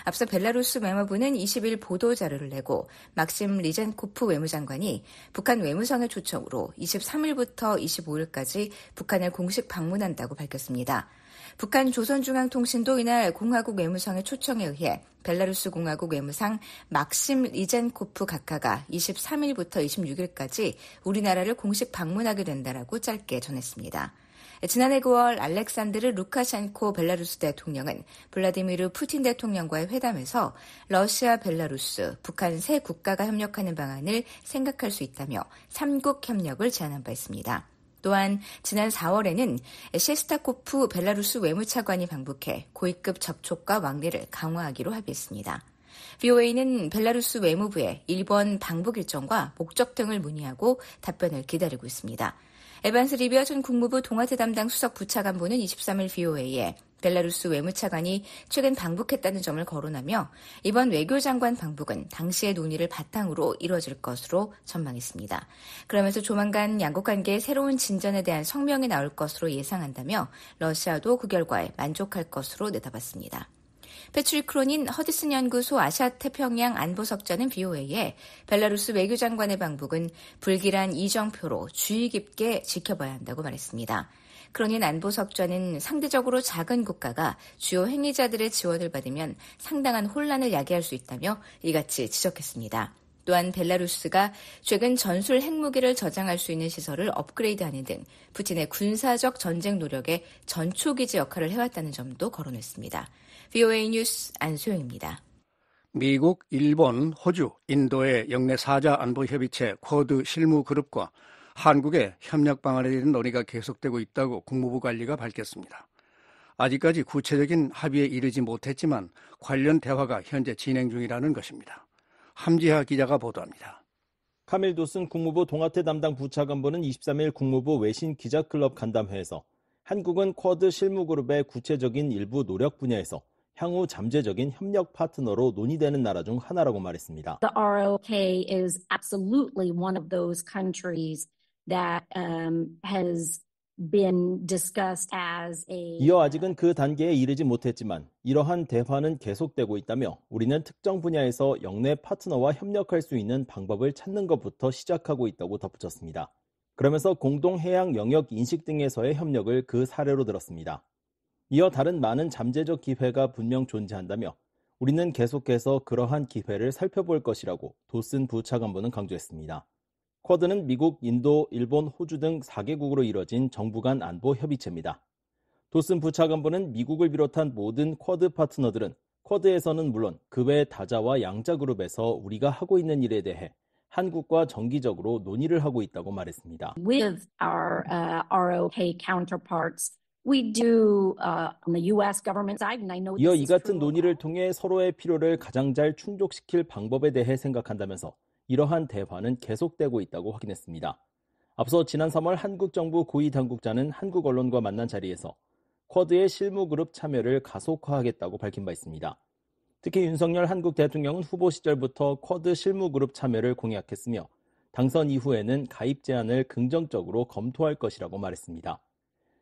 앞서 벨라루스 외무부는 20일 보도 자료를 내고 막심 리젠코프 외무장관이 북한 외무성의 초청으로 23일부터 25일까지 북한을 공식 방문한다고 밝혔습니다. 북한 조선중앙통신도 이날 공화국 외무성의 초청에 의해 벨라루스 공화국 외무상 막심 리젠코프 각하가 23일부터 26일까지 우리나라를 공식 방문하게 된다라고 짧게 전했습니다. 예, 지난해 9월 알렉산드르 루카샨코 벨라루스 대통령은 블라디미르 푸틴 대통령과의 회담에서 러시아, 벨라루스, 북한 세 국가가 협력하는 방안을 생각할 수 있다며 3국 협력을 제안한 바 있습니다. 또한 지난 4월에는 시스타코프 예, 벨라루스 외무차관이 방북해 고위급 접촉과 왕래를 강화하기로 합의했습니다. VOA는 벨라루스 외무부의 일본 방북 일정과 목적 등을 문의하고 답변을 기다리고 있습니다. 에반스 리비아 전 국무부 동아태 담당 수석 부차관보는 23일 비오에에 벨라루스 외무차관이 최근 방북했다는 점을 거론하며 이번 외교장관 방북은 당시의 논의를 바탕으로 이뤄질 것으로 전망했습니다. 그러면서 조만간 양국 관계의 새로운 진전에 대한 성명이 나올 것으로 예상한다며 러시아도 그 결과에 만족할 것으로 내다봤습니다. 패트릭 크론인 허디슨 연구소 아시아 태평양 안보석자는 BOA에 벨라루스 외교장관의 방북은 불길한 이정표로 주의 깊게 지켜봐야 한다고 말했습니다. 크로닌 안보석자는 상대적으로 작은 국가가 주요 행위자들의 지원을 받으면 상당한 혼란을 야기할 수 있다며 이같이 지적했습니다. 또한 벨라루스가 최근 전술 핵무기를 저장할 수 있는 시설을 업그레이드하는 등 푸틴의 군사적 전쟁 노력에 전초기지 역할을 해왔다는 점도 거론했습니다. VOA 뉴스 안소영입니다. 미국, 일본, 호주, 인도의 영내 사자 안보 협의체 쿼드 실무 그룹과 한국의 협력 방안에 대한 논의가 계속되고 있다고 국무부 관리가 밝혔습니다. 아직까지 구체적인 합의에 이르지 못했지만 관련 대화가 현재 진행 중이라는 것입니다. 함지하 기자가 보도합니다. 카밀 도슨 국무부 동아태 담당 부차관보는 23일 국무부 외신 기자클럽 간담회에서 한국은 쿼드 실무그룹의 구체적인 일부 노력 분야에서 향후 잠재적인 협력 파트너로 논의되는 나라 중 하나라고 말했습니다. The ROK is absolutely one of those countries that um, has been discussed as a 이어 아직은 그 단계에 이르지 못했지만 이러한 대화는 계속되고 있다며 우리는 특정 분야에서 영내 파트너와 협력할 수 있는 방법을 찾는 것부터 시작하고 있다고 덧붙였습니다. 그러면서 공동 해양 영역 인식 등에서의 협력을 그 사례로 들었습니다. 이어 다른 많은 잠재적 기회가 분명 존재한다며 우리는 계속해서 그러한 기회를 살펴볼 것이라고 도슨 부차관보는 강조했습니다. 쿼드는 미국, 인도, 일본, 호주 등 4개국으로 이뤄진 정부 간 안보 협의체입니다. 도슨 부차관보는 미국을 비롯한 모든 쿼드 파트너들은 쿼드에서는 물론 그 외 다자와 양자 그룹에서 우리가 하고 있는 일에 대해 한국과 정기적으로 논의를 하고 있다고 말했습니다. With our uh, ROK counterparts Uh, 이어 이 같은 논의를 통해 서로의 필요를 가장 잘 충족시킬 방법에 대해 생각한다면서 이러한 대화는 계속되고 있다고 확인했습니다. 앞서 지난 3월 한국 정부 고위 당국자는 한국 언론과 만난 자리에서 쿼드의 실무 그룹 참여를 가속화하겠다고 밝힌 바 있습니다. 특히 윤석열 한국 대통령은 후보 시절부터 쿼드 실무 그룹 참여를 공약했으며 당선 이후에는 가입 제안을 긍정적으로 검토할 것이라고 말했습니다.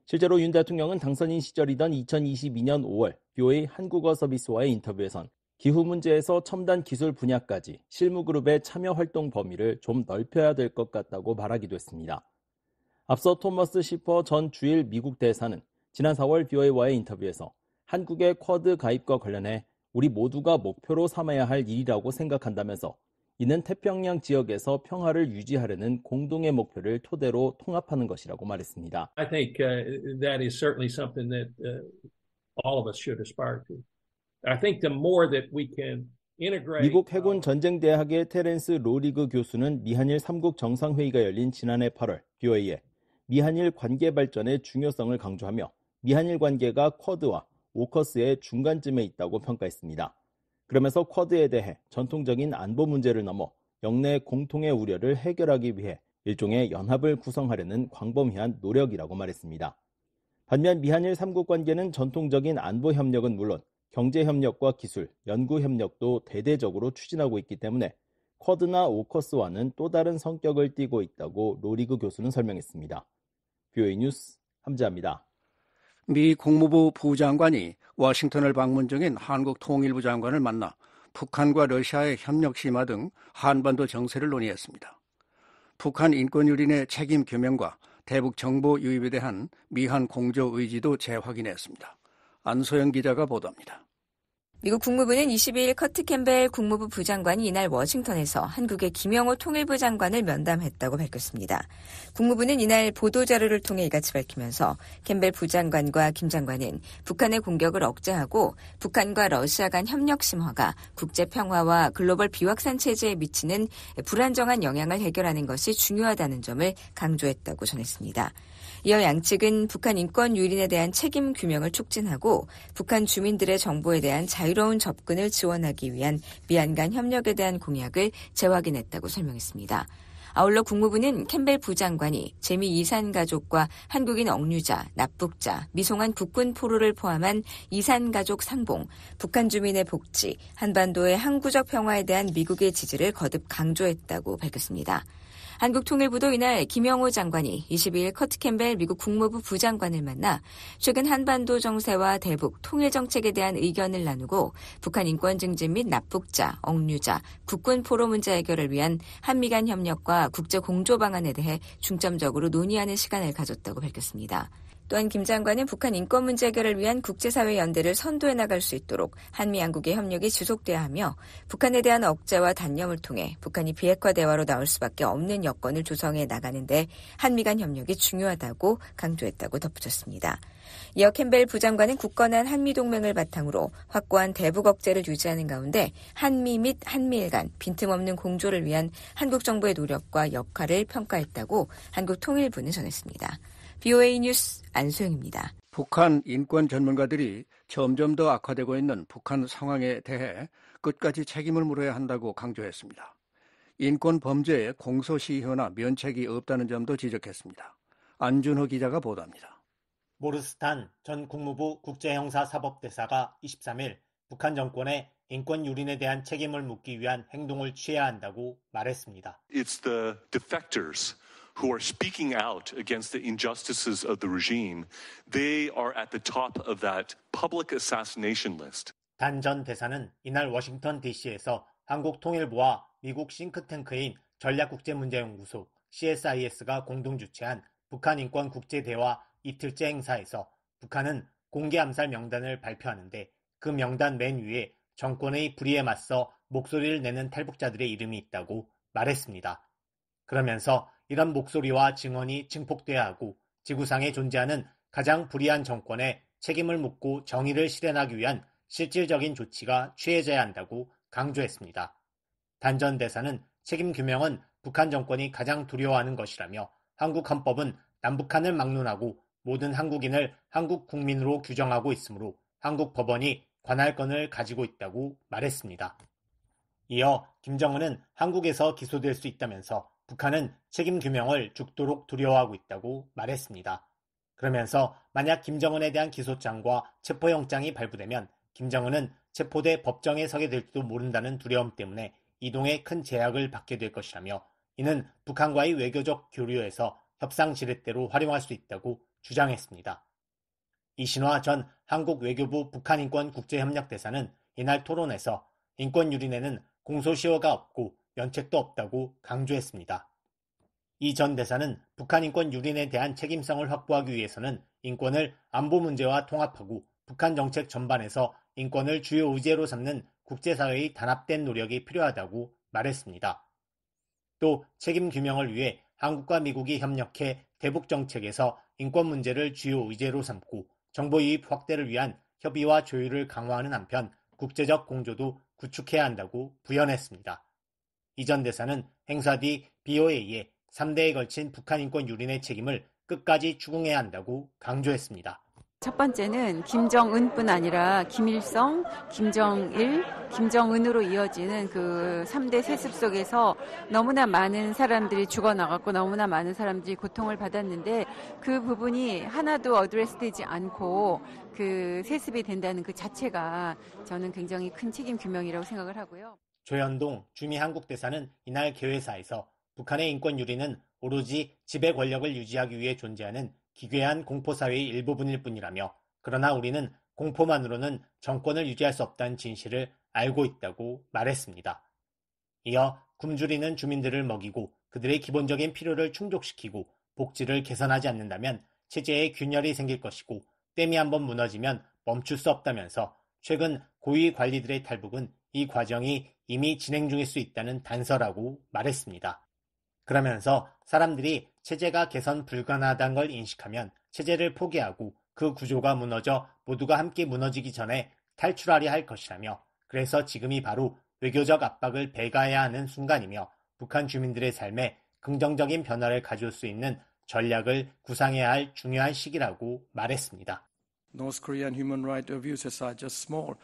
실제로 윤 대통령은 당선인 시절이던 2022년 5월 BOA 한국어 서비스와의 인터뷰에선 기후 문제에서 첨단 기술 분야까지 실무그룹의 참여 활동 범위를 좀 넓혀야 될 것 같다고 말하기도 했습니다. 앞서 토머스 시퍼 전 주일 미국 대사는 지난 4월 BOA와의 인터뷰에서 한국의 쿼드 가입과 관련해 우리 모두가 목표로 삼아야 할 일이라고 생각한다면서 이는 태평양 지역에서 평화를 유지하려는 공동의 목표를 토대로 통합하는 것이라고 말했습니다. I think uh, that is certainly something that uh, all of us should aspire to. I think the more that we can 미국 해군 전쟁 대학의 테렌스 로리그 교수는 미한일 3국 정상회의가 열린 지난해 8월 BOA에 미한일 관계 발전의 중요성을 강조하며 미한일 관계가 쿼드와 오커스의 중간쯤에 있다고 평가했습니다. 그러면서 쿼드에 대해 전통적인 안보 문제를 넘어 영내 공통의 우려를 해결하기 위해 일종의 연합을 구성하려는 광범위한 노력이라고 말했습니다. 반면 미한일 3국 관계는 전통적인 안보 협력은 물론 경제 협력과 기술, 연구 협력도 대대적으로 추진하고 있기 때문에 쿼드나 오커스와는 또 다른 성격을 띠고 있다고 로리그 교수는 설명했습니다. 뷰이 뉴스 함재합니다. 미 국무부 부장관이 워싱턴을 방문 중인 한국 통일부 장관을 만나 북한과 러시아의 협력 심화 등 한반도 정세를 논의했습니다. 북한 인권유린의 책임 규명과 대북 정보 유입에 대한 미한 공조 의지도 재확인했습니다. 안소영 기자가 보도합니다. 미국 국무부는 22일 커트 캠벨 국무부 부장관이 이날 워싱턴에서 한국의 김영호 통일부 장관을 면담했다고 밝혔습니다. 국무부는 이날 보도자료를 통해 이같이 밝히면서 캠벨 부장관과 김 장관은 북한의 공격을 억제하고 북한과 러시아 간 협력 심화가 국제 평화와 글로벌 비확산 체제에 미치는 불안정한 영향을 해결하는 것이 중요하다는 점을 강조했다고 전했습니다. 이어 양측은 북한 인권 유린에 대한 책임 규명을 촉진하고 북한 주민들의 정보에 대한 자유로운 접근을 지원하기 위한 미안 간 협력에 대한 공약을 재확인했다고 설명했습니다. 아울러 국무부는 캠벨 부장관이 재미 이산 가족과 한국인 억류자, 납북자, 미송한 국군 포로를 포함한 이산 가족 상봉, 북한 주민의 복지, 한반도의 항구적 평화에 대한 미국의 지지를 거듭 강조했다고 밝혔습니다. 한국통일부도 이날 김영호 장관이 22일 커트 캠벨 미국 국무부 부장관을 만나 최근 한반도 정세와 대북 통일 정책에 대한 의견을 나누고 북한 인권 증진 및 납북자, 억류자, 국군 포로 문제 해결을 위한 한미 간 협력과 국제 공조 방안에 대해 중점적으로 논의하는 시간을 가졌다고 밝혔습니다. 또한 김 장관은 북한 인권 문제 해결을 위한 국제사회 연대를 선도해 나갈 수 있도록 한미 양국의 협력이 지속돼야 하며 북한에 대한 억제와 단념을 통해 북한이 비핵화 대화로 나올 수밖에 없는 여건을 조성해 나가는데 한미 간 협력이 중요하다고 강조했다고 덧붙였습니다. 이어 캠벨 부장관은 굳건한 한미동맹을 바탕으로 확고한 대북 억제를 유지하는 가운데 한미 및 한미일 간 빈틈없는 공조를 위한 한국 정부의 노력과 역할을 평가했다고 한국통일부는 전했습니다. BOA 뉴스 안소영입니다. 북한 인권 전문가들이 점점 더 악화되고 있는 북한 상황에 대해 끝까지 책임을 물어야 한다고 강조했습니다. 인권 범죄에 공소시효나 면책이 없다는 점도 지적했습니다. 안준호 기자가 보도합니다. 모르스탄 전 국무부 국제형사사법대사가 23일 북한 정권의 인권 유린에 대한 책임을 묻기 위한 행동을 취해야 한다고 말했습니다. It's the defectors who are speaking out against the injustices of the regime, they are at the top of that public assassination list. 단전 대사는 이날 워싱턴 DC에서 한국 통일부와 미국 싱크탱크인 전략국제문제연구소 CSIS가 공동 주최한 북한 인권 국제 대화 이틀째 행사에서 북한은 공개 암살 명단을 발표하는데 그 명단 맨 위에 정권의 불의에 맞서 목소리를 내는 탈북자들의 이름이 있다고 말했습니다. 그러면서 이런 목소리와 증언이 증폭돼야 하고 지구상에 존재하는 가장 불이한 정권에 책임을 묻고 정의를 실현하기 위한 실질적인 조치가 취해져야 한다고 강조했습니다. 단전 대사는 책임 규명은 북한 정권이 가장 두려워하는 것이라며 한국 헌법은 남북한을 막론하고 모든 한국인을 한국 국민으로 규정하고 있으므로 한국 법원이 관할권을 가지고 있다고 말했습니다. 이어 김정은은 한국에서 기소될 수 있다면서 북한은 책임 규명을 죽도록 두려워하고 있다고 말했습니다. 그러면서 만약 김정은에 대한 기소장과 체포영장이 발부되면 김정은은 체포돼 법정에 서게 될지도 모른다는 두려움 때문에 이동에 큰 제약을 받게 될 것이라며 이는 북한과의 외교적 교류에서 협상 지렛대로 활용할 수 있다고 주장했습니다. 이신화 전 한국 외교부 북한인권 국제협력대사는 이날 토론에서 인권 유린에는 공소시효가 없고 연책도 없다고 강조했습니다. 이 전 대사는 북한 인권 유린에 대한 책임성을 확보하기 위해서는 인권을 안보 문제와 통합하고 북한 정책 전반에서 인권을 주요 의제로 삼는 국제사회의 단합된 노력이 필요하다고 말했습니다. 또 책임 규명을 위해 한국과 미국이 협력해 대북 정책에서 인권 문제를 주요 의제로 삼고 정보 유입 확대를 위한 협의와 조율을 강화하는 한편 국제적 공조도 구축해야 한다고 부연했습니다. 이전 대사는 행사 뒤 BOA에 3대에 걸친 북한 인권 유린의 책임을 끝까지 추궁해야 한다고 강조했습니다. 첫 번째는 김정은뿐 아니라 김일성, 김정일, 김정은으로 이어지는 그 3대 세습 속에서 너무나 많은 사람들이 죽어나갔고 너무나 많은 사람들이 고통을 받았는데 그 부분이 하나도 어드레스되지 않고 그 세습이 된다는 그 자체가 저는 굉장히 큰 책임 규명이라고 생각을 하고요. 조현동 주미한국대사는 이날 개회사에서 북한의 인권 유리는 오로지 지배 권력을 유지하기 위해 존재하는 기괴한 공포사회의 일부분일 뿐이라며 그러나 우리는 공포만으로는 정권을 유지할 수 없다는 진실을 알고 있다고 말했습니다. 이어 굶주리는 주민들을 먹이고 그들의 기본적인 필요를 충족시키고 복지를 개선하지 않는다면 체제에 균열이 생길 것이고 댐이 한번 무너지면 멈출 수 없다면서 최근 고위 관리들의 탈북은 이 과정이 이미 진행 중일 수 있다는 단서라고 말했습니다. 그러면서 사람들이 체제가 개선 불가능하다는 걸 인식하면 체제를 포기하고 그 구조가 무너져 모두가 함께 무너지기 전에 탈출하려 할 것이라며 그래서 지금이 바로 외교적 압박을 배가해야 하는 순간이며 북한 주민들의 삶에 긍정적인 변화를 가져올 수 있는 전략을 구상해야 할 중요한 시기라고 말했습니다. North Korean human rights abuses are just small.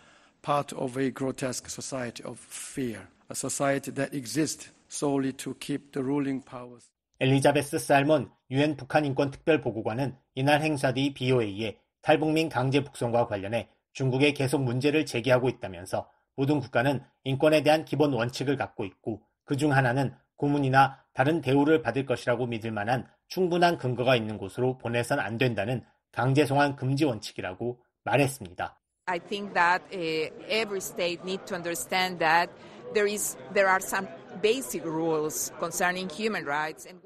part of a grotesque society of fear, a society that exists solely to keep the ruling powers. 엘리자베스 살몬 유엔 북한 인권 특별 보고관은 이날 행사 뒤 BOA에 탈북민 강제 북송과 관련해 중국에 계속 문제를 제기하고 있다면서 모든 국가는 인권에 대한 기본 원칙을 갖고 있고 그중 하나는 고문이나 다른 대우를 받을 것이라고 믿을 만한 충분한 근거가 있는 곳으로 보내선 안 된다는 강제 송환 금지 원칙이라고 말했습니다. I think that eh, every state need to understand that there is there are some basic rules concerning human rights and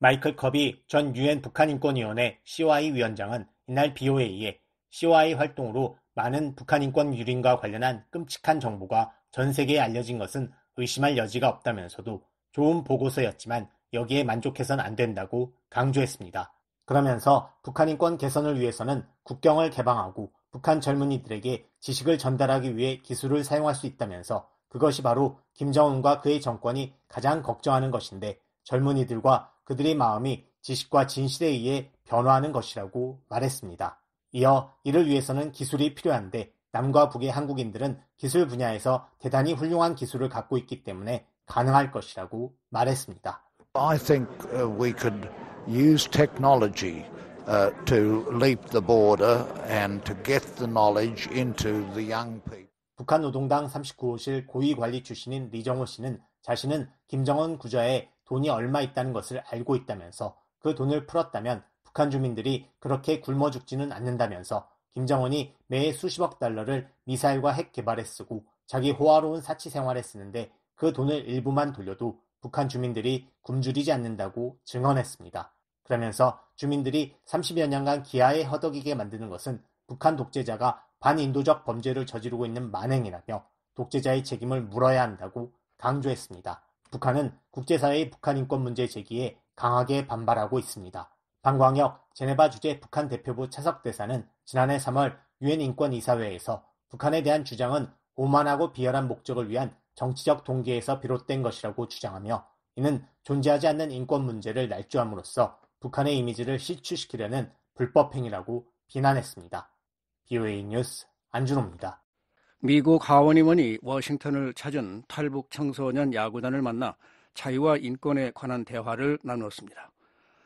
마이클 커비 전 유엔 북한인권위원회 시와이 위원장은 이날 BOA에 시와이 활동으로 많은 북한 인권 유린과 관련한 끔찍한 정보가 전 세계에 알려진 것은 의심할 여지가 없다면서도 좋은 보고서였지만 여기에 만족해선 안 된다고 강조했습니다. 그러면서 북한 인권 개선을 위해서는 국경을 개방하고 북한 젊은이들에게 지식을 전달하기 위해 기술을 사용할 수 있다면서 그것이 바로 김정은과 그의 정권이 가장 걱정하는 것인데 젊은이들과 그들의 마음이 지식과 진실에 의해 변화하는 것이라고 말했습니다. 이어 이를 위해서는 기술이 필요한데 남과 북의 한국인들은 기술 분야에서 대단히 훌륭한 기술을 갖고 있기 때문에 가능할 것이라고 말했습니다. I think uh, we could use technology Uh, 북한 노동당 39호실 고위 관리 출신인 리정호 씨는 자신은 김정은 구좌에 돈이 얼마 있다는 것을 알고 있다면서 그 돈을 풀었다면 북한 주민들이 그렇게 굶어 죽지는 않는다면서 김정은이 매해 수십억 달러를 미사일과 핵 개발에 쓰고 자기 호화로운 사치 생활에 쓰는데 그 돈을 일부만 돌려도 북한 주민들이 굶주리지 않는다고 증언했습니다. 그러면서 주민들이 30여 년간 기아에 허덕이게 만드는 것은 북한 독재자가 반인도적 범죄를 저지르고 있는 만행이라며 독재자의 책임을 물어야 한다고 강조했습니다. 북한은 국제사회의 북한 인권 문제 제기에 강하게 반발하고 있습니다. 방광혁 제네바 주재 북한 대표부 차석 대사는 지난해 3월 유엔 인권 이사회에서 북한에 대한 주장은 오만하고 비열한 목적을 위한 정치적 동기에서 비롯된 것이라고 주장하며 이는 존재하지 않는 인권 문제를 날조함으로써 북한의 이미지를 실추시키려는 불법 행위라고 비난했습니다. BOA 뉴스 안준호입니다. 미국 하원의원이 워싱턴을 찾은 탈북 청소년 야구단을 만나 자유와 인권에 관한 대화를 나누었습니다.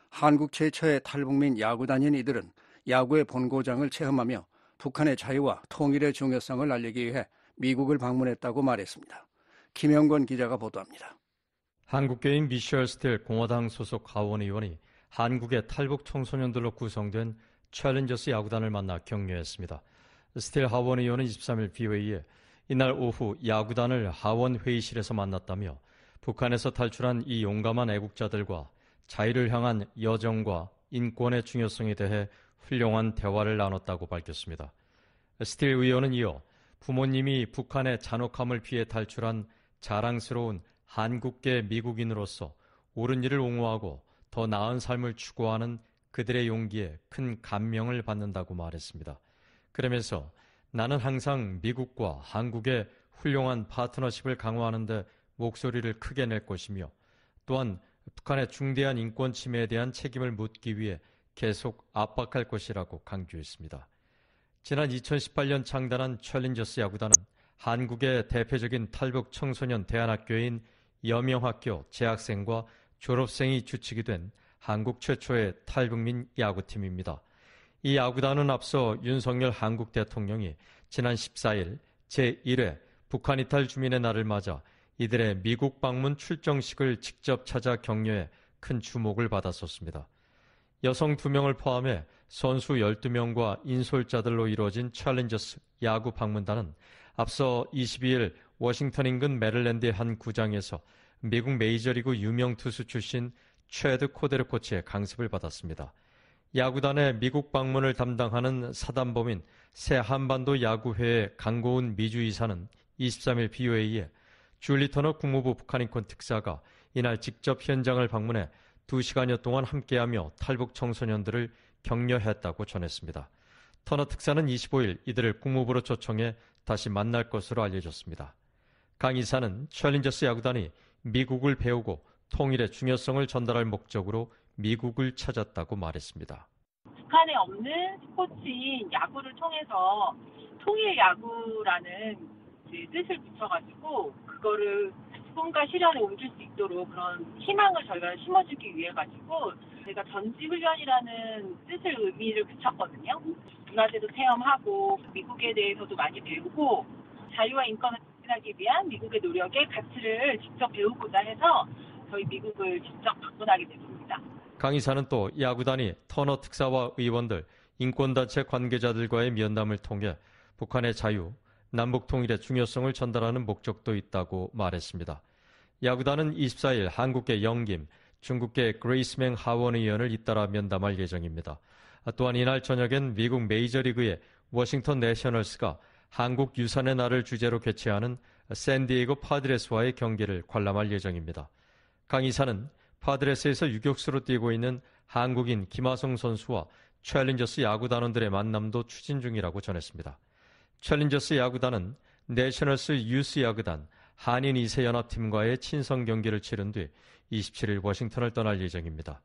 한국 최초의 탈북민 야구단인 이들은 야구의 본고장을 체험하며 북한의 자유와 통일의 중요성을 알리기 위해 미국을 방문했다고 말했습니다. 김영건 기자가 보도합니다. 한국계인 미셸 스틸 공화당 소속 하원의원이 한국의 탈북 청소년들로 구성된 챌린저스 야구단을 만나 격려했습니다. 스틸 하원 의원은 23일 비웨이에 이날 오후 야구단을 하원 회의실에서 만났다며 북한에서 탈출한 이 용감한 애국자들과 자유를 향한 여정과 인권의 중요성에 대해 훌륭한 대화를 나눴다고 밝혔습니다. 스틸 의원은 이어 부모님이 북한의 잔혹함을 피해 탈출한 자랑스러운 한국계 미국인으로서 옳은 일을 옹호하고 더 나은 삶을 추구하는 그들의 용기에 큰 감명을 받는다고 말했습니다. 그러면서 나는 항상 미국과 한국의 훌륭한 파트너십을 강화하는데 목소리를 크게 낼 것이며 또한 북한의 중대한 인권 침해에 대한 책임을 묻기 위해 계속 압박할 것이라고 강조했습니다. 지난 2018년 창단한 챌린저스 야구단은 한국의 대표적인 탈북 청소년 대안학교인 여명학교 재학생과 졸업생이 주축이 된 한국 최초의 탈북민 야구팀입니다. 이 야구단은 앞서 윤석열 한국 대통령이 지난 14일 제1회 북한 이탈 주민의 날을 맞아 이들의 미국 방문 출정식을 직접 찾아 격려해 큰 주목을 받았었습니다. 여성 2명을 포함해 선수 12명과 인솔자들로 이루어진 챌린저스 야구 방문단은 앞서 22일 워싱턴 인근 메릴랜드의 한 구장에서 미국 메이저리그 유명 투수 출신 최드 코데르 코치의 강습을 받았습니다. 야구단의 미국 방문을 담당하는 사단범인 새 한반도 야구회의 강고은 미주 이사는 23일 BOA에 줄리 터너 국무부 북한인권 특사가 이날 직접 현장을 방문해 2시간여 동안 함께하며 탈북 청소년들을 격려했다고 전했습니다. 터너 특사는 25일 이들을 국무부로 초청해 다시 만날 것으로 알려졌습니다. 강 이사는 챌린저스 야구단이 미국을 배우고 통일의 중요성을 전달할 목적으로 미국을 찾았다고 말했습니다. 북한에 없는 스포츠인 야구를 통해서 통일 야구라는 뜻을 붙여가지고 그거를 꿈과 실현에 옮길 수 있도록 그런 희망을 저희가 심어주기 위해 가지고 제가 전지훈련이라는 뜻을 의미를 붙였거든요. 문화재도 체험하고 미국에 대해서도 많이 배우고 자유와 인권을 접근하기 위한 미국의 노력의 가치를 직접 배우고자 해서 저희 미국을 직접 방문하게 됐습니다. 강의사는 또 야구단이 터너 특사와 의원들, 인권단체 관계자들과의 면담을 통해 북한의 자유, 남북 통일의 중요성을 전달하는 목적도 있다고 말했습니다. 야구단은 24일 한국계 영김, 중국계 그레이스맹 하원 의원을 잇따라 면담할 예정입니다. 또한 이날 저녁엔 미국 메이저리그의 워싱턴 내셔널스가 한국 유산의 날을 주제로 개최하는 샌디에이고 파드레스와의 경기를 관람할 예정입니다. 강 이사는 파드레스에서 유격수로 뛰고 있는 한국인 김하성 선수와 챌린저스 야구단원들의 만남도 추진 중이라고 전했습니다. 챌린저스 야구단은 내셔널스 유스 야구단 한인 이세 연합팀과의 친선 경기를 치른 뒤 27일 워싱턴을 떠날 예정입니다.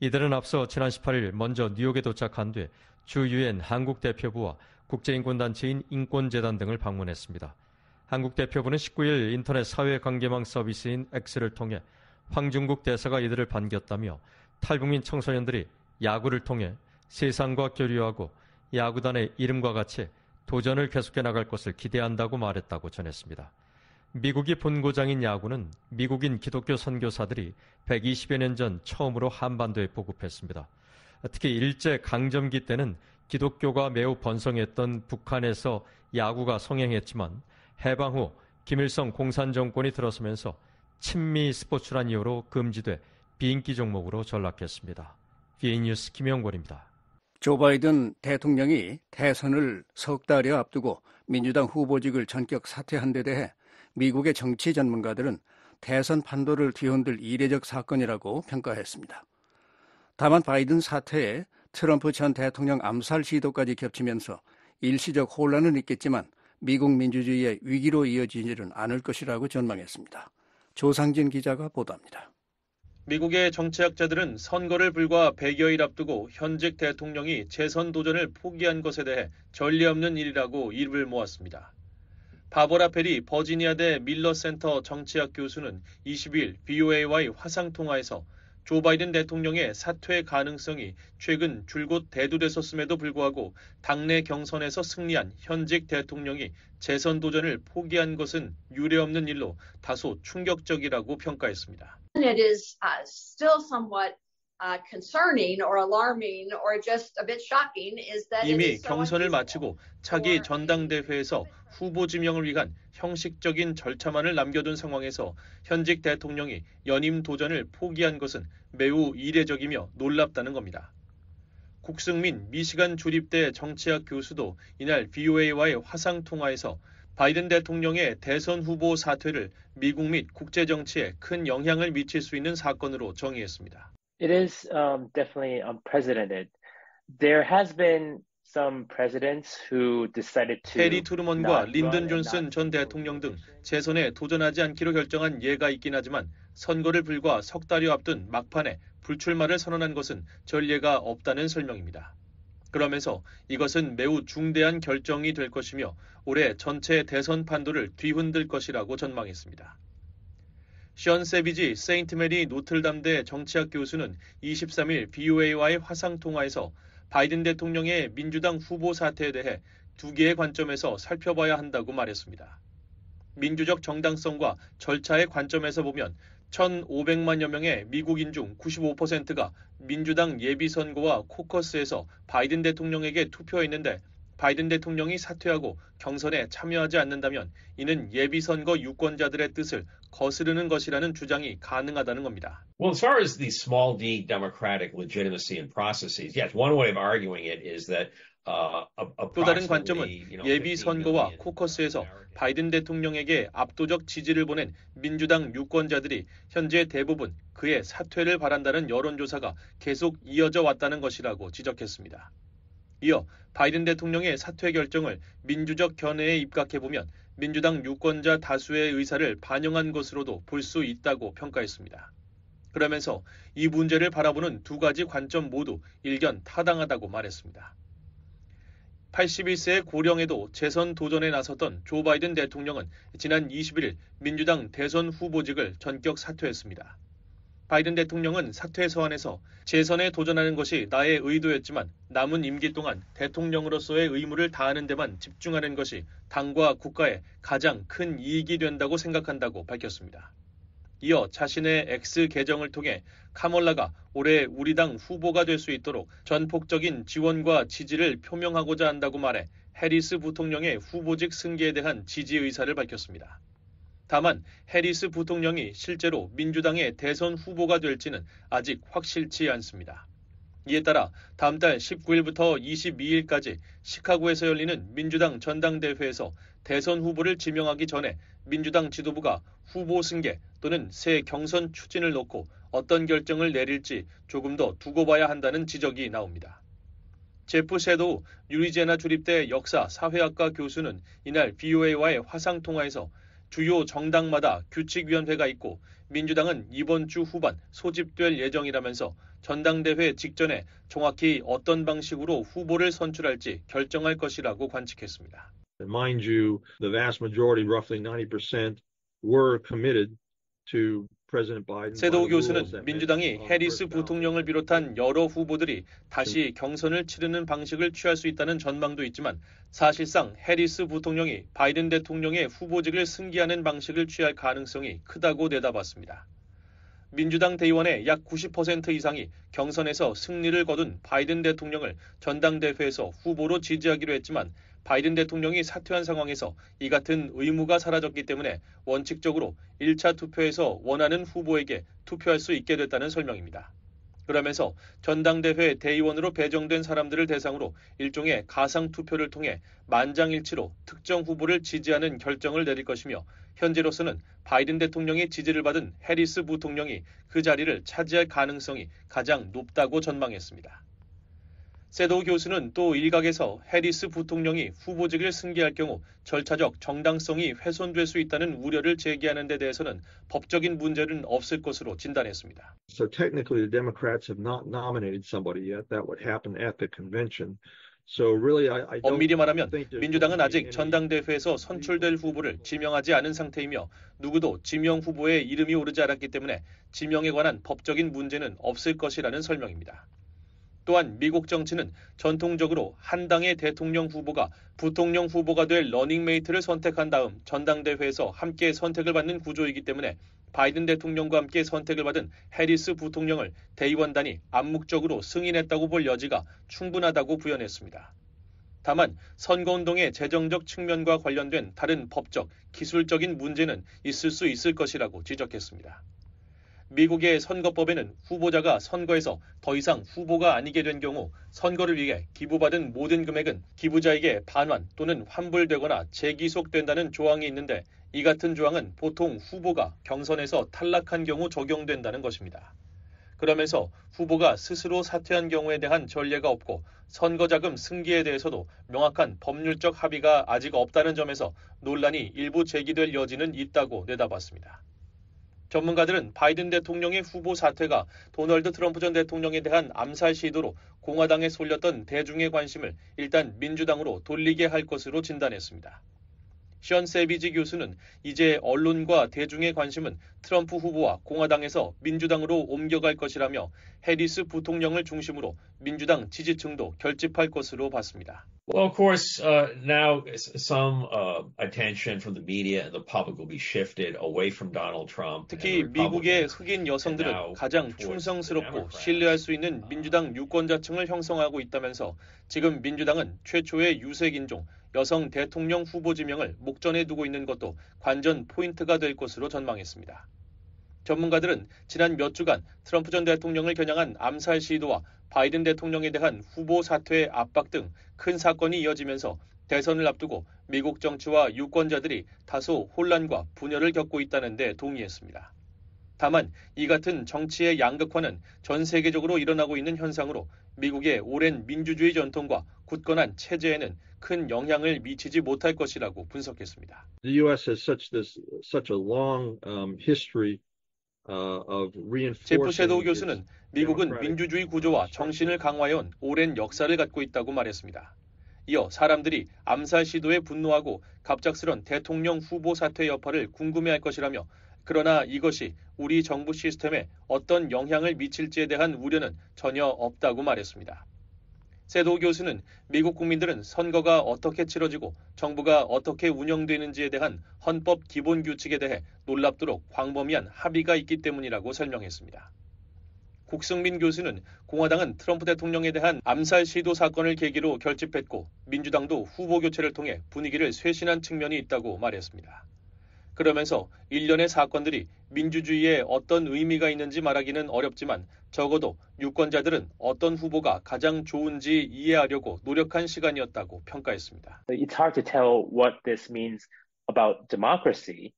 이들은 앞서 지난 18일 먼저 뉴욕에 도착한 뒤 주 유엔 한국 대표부와 국제인권단체인 인권재단 등을 방문했습니다. 한국 대표부는 19일 인터넷 사회관계망 서비스인 X를 통해 황중국 대사가 이들을 반겼다며 탈북민 청소년들이 야구를 통해 세상과 교류하고 야구단의 이름과 같이 도전을 계속해 나갈 것을 기대한다고 말했다고 전했습니다. 미국이 본고장인 야구는 미국인 기독교 선교사들이 120여 년 전 처음으로 한반도에 보급했습니다. 특히 일제 강점기 때는 기독교가 매우 번성했던 북한에서 야구가 성행했지만 해방 후 김일성 공산 정권이 들어서면서 친미 스포츠란 이유로 금지돼 비인기 종목으로 전락했습니다. 비에뉴스 김영권입니다. 조 바이든 대통령이 대선을 석 달여 앞두고 민주당 후보직을 전격 사퇴한 데 대해 미국의 정치 전문가들은 대선 판도를 뒤흔들 이례적 사건이라고 평가했습니다. 다만 바이든 사퇴에 트럼프 전 대통령 암살 시도까지 겹치면서 일시적 혼란은 있겠지만 미국 민주주의의 위기로 이어지지는 않을 것이라고 전망했습니다. 조상진 기자가 보도합니다. 미국의 정치학자들은 선거를 불과 100여일 앞두고 현직 대통령이 재선 도전을 포기한 것에 대해 전례 없는 일이라고 입을 모았습니다. 바보라 페리 버지니아대 밀러 센터 정치학 교수는 22일 BOA와의 화상 통화에서 조 바이든 대통령의 사퇴 가능성이 최근 줄곧 대두됐었음에도 불구하고 당내 경선에서 승리한 현직 대통령이 재선 도전을 포기한 것은 유례없는 일로 다소 충격적이라고 평가했습니다. It is uh, still somewhat Uh, concerning or alarming or just a bit shocking is that 이미 경선을 마치고 차기 전당대회에서 후보 지명을 위한 형식적인 절차만을 남겨둔 상황에서 현직 대통령이 연임 도전을 포기한 것은 매우 이례적이며 놀랍다는 겁니다. 국승민 미시간 주립대 정치학 교수도 이날 BOA와의 화상 통화에서 바이든 대통령의 대선 후보 사퇴를 미국 및 국제 정치에 큰 영향을 미칠 수 있는 사건으로 정의했습니다. it is um, definitely unprecedented. There has been some presidents who decided to 테리 투르먼과 린든 존슨 전 대통령 등 재선에 도전하지 않기로 결정한 예가 있긴 하지만 선거를 불과 석 달여 앞둔 막판에 불출마를 선언한 것은 전례가 없다는 설명입니다. 그러면서 이것은 매우 중대한 결정이 될 것이며 올해 전체 대선 판도를 뒤흔들 것이라고 전망했습니다. 션 세비지 세인트 메리 노틀담대 정치학 교수는 23일 BOA와의 화상 통화에서 바이든 대통령의 민주당 후보 사태에 대해 두 개의 관점에서 살펴봐야 한다고 말했습니다. 민주적 정당성과 절차의 관점에서 보면 1,500만여 명의 미국인 중 95%가 민주당 예비선거와 코커스에서 바이든 대통령에게 투표했는데 바이든 대통령이 사퇴하고 경선에 참여하지 않는다면 이는 예비선거 유권자들의 뜻을 거스르는 것이라는 주장이 가능하다는 겁니다. Well, as far as the small d democratic legitimacy and processes, yes, one way of arguing it is that uh, 또 다른 관점은 예비 선거와 코커스에서 바이든 대통령에게 압도적 지지를 보낸 민주당 유권자들이 현재 대부분 그의 사퇴를 바란다는 여론조사가 계속 이어져 왔다는 것이라고 지적했습니다. 이어 바이든 대통령의 사퇴 결정을 민주적 견해에 입각해보면 민주당 유권자 다수의 의사를 반영한 것으로도 볼 수 있다고 평가했습니다. 그러면서 이 문제를 바라보는 두 가지 관점 모두 일견 타당하다고 말했습니다. 81세의 고령에도 재선 도전에 나섰던 조 바이든 대통령은 지난 21일 민주당 대선 후보직을 전격 사퇴했습니다. 바이든 대통령은 사퇴 서한에서 재선에 도전하는 것이 나의 의도였지만 남은 임기 동안 대통령으로서의 의무를 다하는 데만 집중하는 것이 당과 국가에 가장 큰 이익이 된다고 생각한다고 밝혔습니다. 이어 자신의 X 계정을 통해 카몰라가 올해 우리 당 후보가 될 수 있도록 전폭적인 지원과 지지를 표명하고자 한다고 말해 해리스 부통령의 후보직 승계에 대한 지지 의사를 밝혔습니다. 다만 해리스 부통령이 실제로 민주당의 대선 후보가 될지는 아직 확실치 않습니다. 이에 따라 다음 달 19일부터 22일까지 시카고에서 열리는 민주당 전당대회에서 대선 후보를 지명하기 전에 민주당 지도부가 후보 승계 또는 새 경선 추진을 놓고 어떤 결정을 내릴지 조금 더 두고 봐야 한다는 지적이 나옵니다. 제프 세도 유리제나 주립대 역사 사회학과 교수는 이날 BOA와의 화상 통화에서 주요 정당마다 규칙위원회가 있고 민주당은 이번 주 후반 소집될 예정이라면서 전당대회 직전에 정확히 어떤 방식으로 후보를 선출할지 결정할 것이라고 관측했습니다. Mind you, the vast majority, roughly 90%, were committed to 세도 교수는 민주당이 해리스 부통령을 비롯한 여러 후보들이 다시 경선을 치르는 방식을 취할 수 있다는 전망도 있지만 사실상 해리스 부통령이 바이든 대통령의 후보직을 승계하는 방식을 취할 가능성이 크다고 내다봤습니다. 민주당 대의원의 약 90% 이상이 경선에서 승리를 거둔 바이든 대통령을 전당대회에서 후보로 지지하기로 했지만 바이든 대통령이 사퇴한 상황에서 이 같은 의무가 사라졌기 때문에 원칙적으로 1차 투표에서 원하는 후보에게 투표할 수 있게 됐다는 설명입니다. 그러면서 전당대회 대의원으로 배정된 사람들을 대상으로 일종의 가상 투표를 통해 만장일치로 특정 후보를 지지하는 결정을 내릴 것이며 현재로서는 바이든 대통령의 지지를 받은 해리스 부통령이 그 자리를 차지할 가능성이 가장 높다고 전망했습니다. 세도 교수는 또 일각에서 해리스 부통령이 후보직을 승계할 경우 절차적 정당성이 훼손될 수 있다는 우려를 제기하는 데 대해서는 법적인 문제는 없을 것으로 진단했습니다. So technically the Democrats have not nominated somebody yet. That would happen at the convention. 엄밀히 말하면 민주당은 아직 전당대회에서 선출될 후보를 지명하지 않은 상태이며 누구도 지명 후보의 이름이 오르지 않았기 때문에 지명에 관한 법적인 문제는 없을 것이라는 설명입니다. 또한 미국 정치는 전통적으로 한 당의 대통령 후보가 부통령 후보가 될 러닝메이트를 선택한 다음 전당대회에서 함께 선택을 받는 구조이기 때문에 바이든 대통령과 함께 선택을 받은 해리스 부통령을 대의원단이 암묵적으로 승인했다고 볼 여지가 충분하다고 부연했습니다. 다만 선거운동의 재정적 측면과 관련된 다른 법적, 기술적인 문제는 있을 수 있을 것이라고 지적했습니다. 미국의 선거법에는 후보자가 선거에서 더 이상 후보가 아니게 된 경우 선거를 위해 기부받은 모든 금액은 기부자에게 반환 또는 환불되거나 재기속된다는 조항이 있는데 이 같은 조항은 보통 후보가 경선에서 탈락한 경우 적용된다는 것입니다. 그러면서 후보가 스스로 사퇴한 경우에 대한 전례가 없고 선거자금 승계에 대해서도 명확한 법률적 합의가 아직 없다는 점에서 논란이 일부 제기될 여지는 있다고 내다봤습니다. 전문가들은 바이든 대통령의 후보 사태가 도널드 트럼프 전 대통령에 대한 암살 시도로 공화당에 쏠렸던 대중의 관심을 일단 민주당으로 돌리게 할 것으로 진단했습니다. 션 세비지 교수는 이제 언론과 대중의 관심은 트럼프 후보와 공화당에서 민주당으로 옮겨갈 것이라며 해리스 부통령을 중심으로 민주당 지지층도 결집할 것으로 봤습니다. Well, of course, uh, now some uh, attention from the media and the public will be shifted away from Donald Trump. 특히 미국의 흑인 여성들은 가장 충성스럽고 신뢰할 수 있는 uh. 민주당 유권자층을 형성하고 있다면서 지금 민주당은 최초의 유색 인종 여성 대통령 후보 지명을 목전에 두고 있는 것도 관전 포인트가 될 것으로 전망했습니다. 전문가들은 지난 몇 주간 트럼프 전 대통령을 겨냥한 암살 시도와 바이든 대통령에 대한 후보 사퇴의 압박 등 큰 사건이 이어지면서 대선을 앞두고 미국 정치와 유권자들이 다소 혼란과 분열을 겪고 있다는 데 동의했습니다. 다만 이 같은 정치의 양극화는 전 세계적으로 일어나고 있는 현상으로 미국의 오랜 민주주의 전통과 굳건한 체제에는 큰 영향을 미치지 못할 것이라고 분석했습니다. The U.S. has such this such a long um, history 어, 제프 섀도우 교수는 미국은 민주주의 구조와 정신을 강화해온 오랜 역사를 갖고 있다고 말했습니다. 이어 사람들이 암살 시도에 분노하고 갑작스런 대통령 후보 사퇴 여파를 궁금해할 것이라며 그러나 이것이 우리 정부 시스템에 어떤 영향을 미칠지에 대한 우려는 전혀 없다고 말했습니다. 세도 교수는 미국 국민들은 선거가 어떻게 치러지고 정부가 어떻게 운영되는지에 대한 헌법 기본 규칙에 대해 놀랍도록 광범위한 합의가 있기 때문이라고 설명했습니다. 국승민 교수는 공화당은 트럼프 대통령에 대한 암살 시도 사건을 계기로 결집했고 민주당도 후보 교체를 통해 분위기를 쇄신한 측면이 있다고 말했습니다. 그러면서 일련의 사건들이 민주주의에 어떤 의미가 있는지 말하기는 어렵지만 적어도 유권자들은 어떤 후보가 가장 좋은지 이해하려고 노력한 시간이었다고 평가했습니다. It's hard to tell what this means about democracy.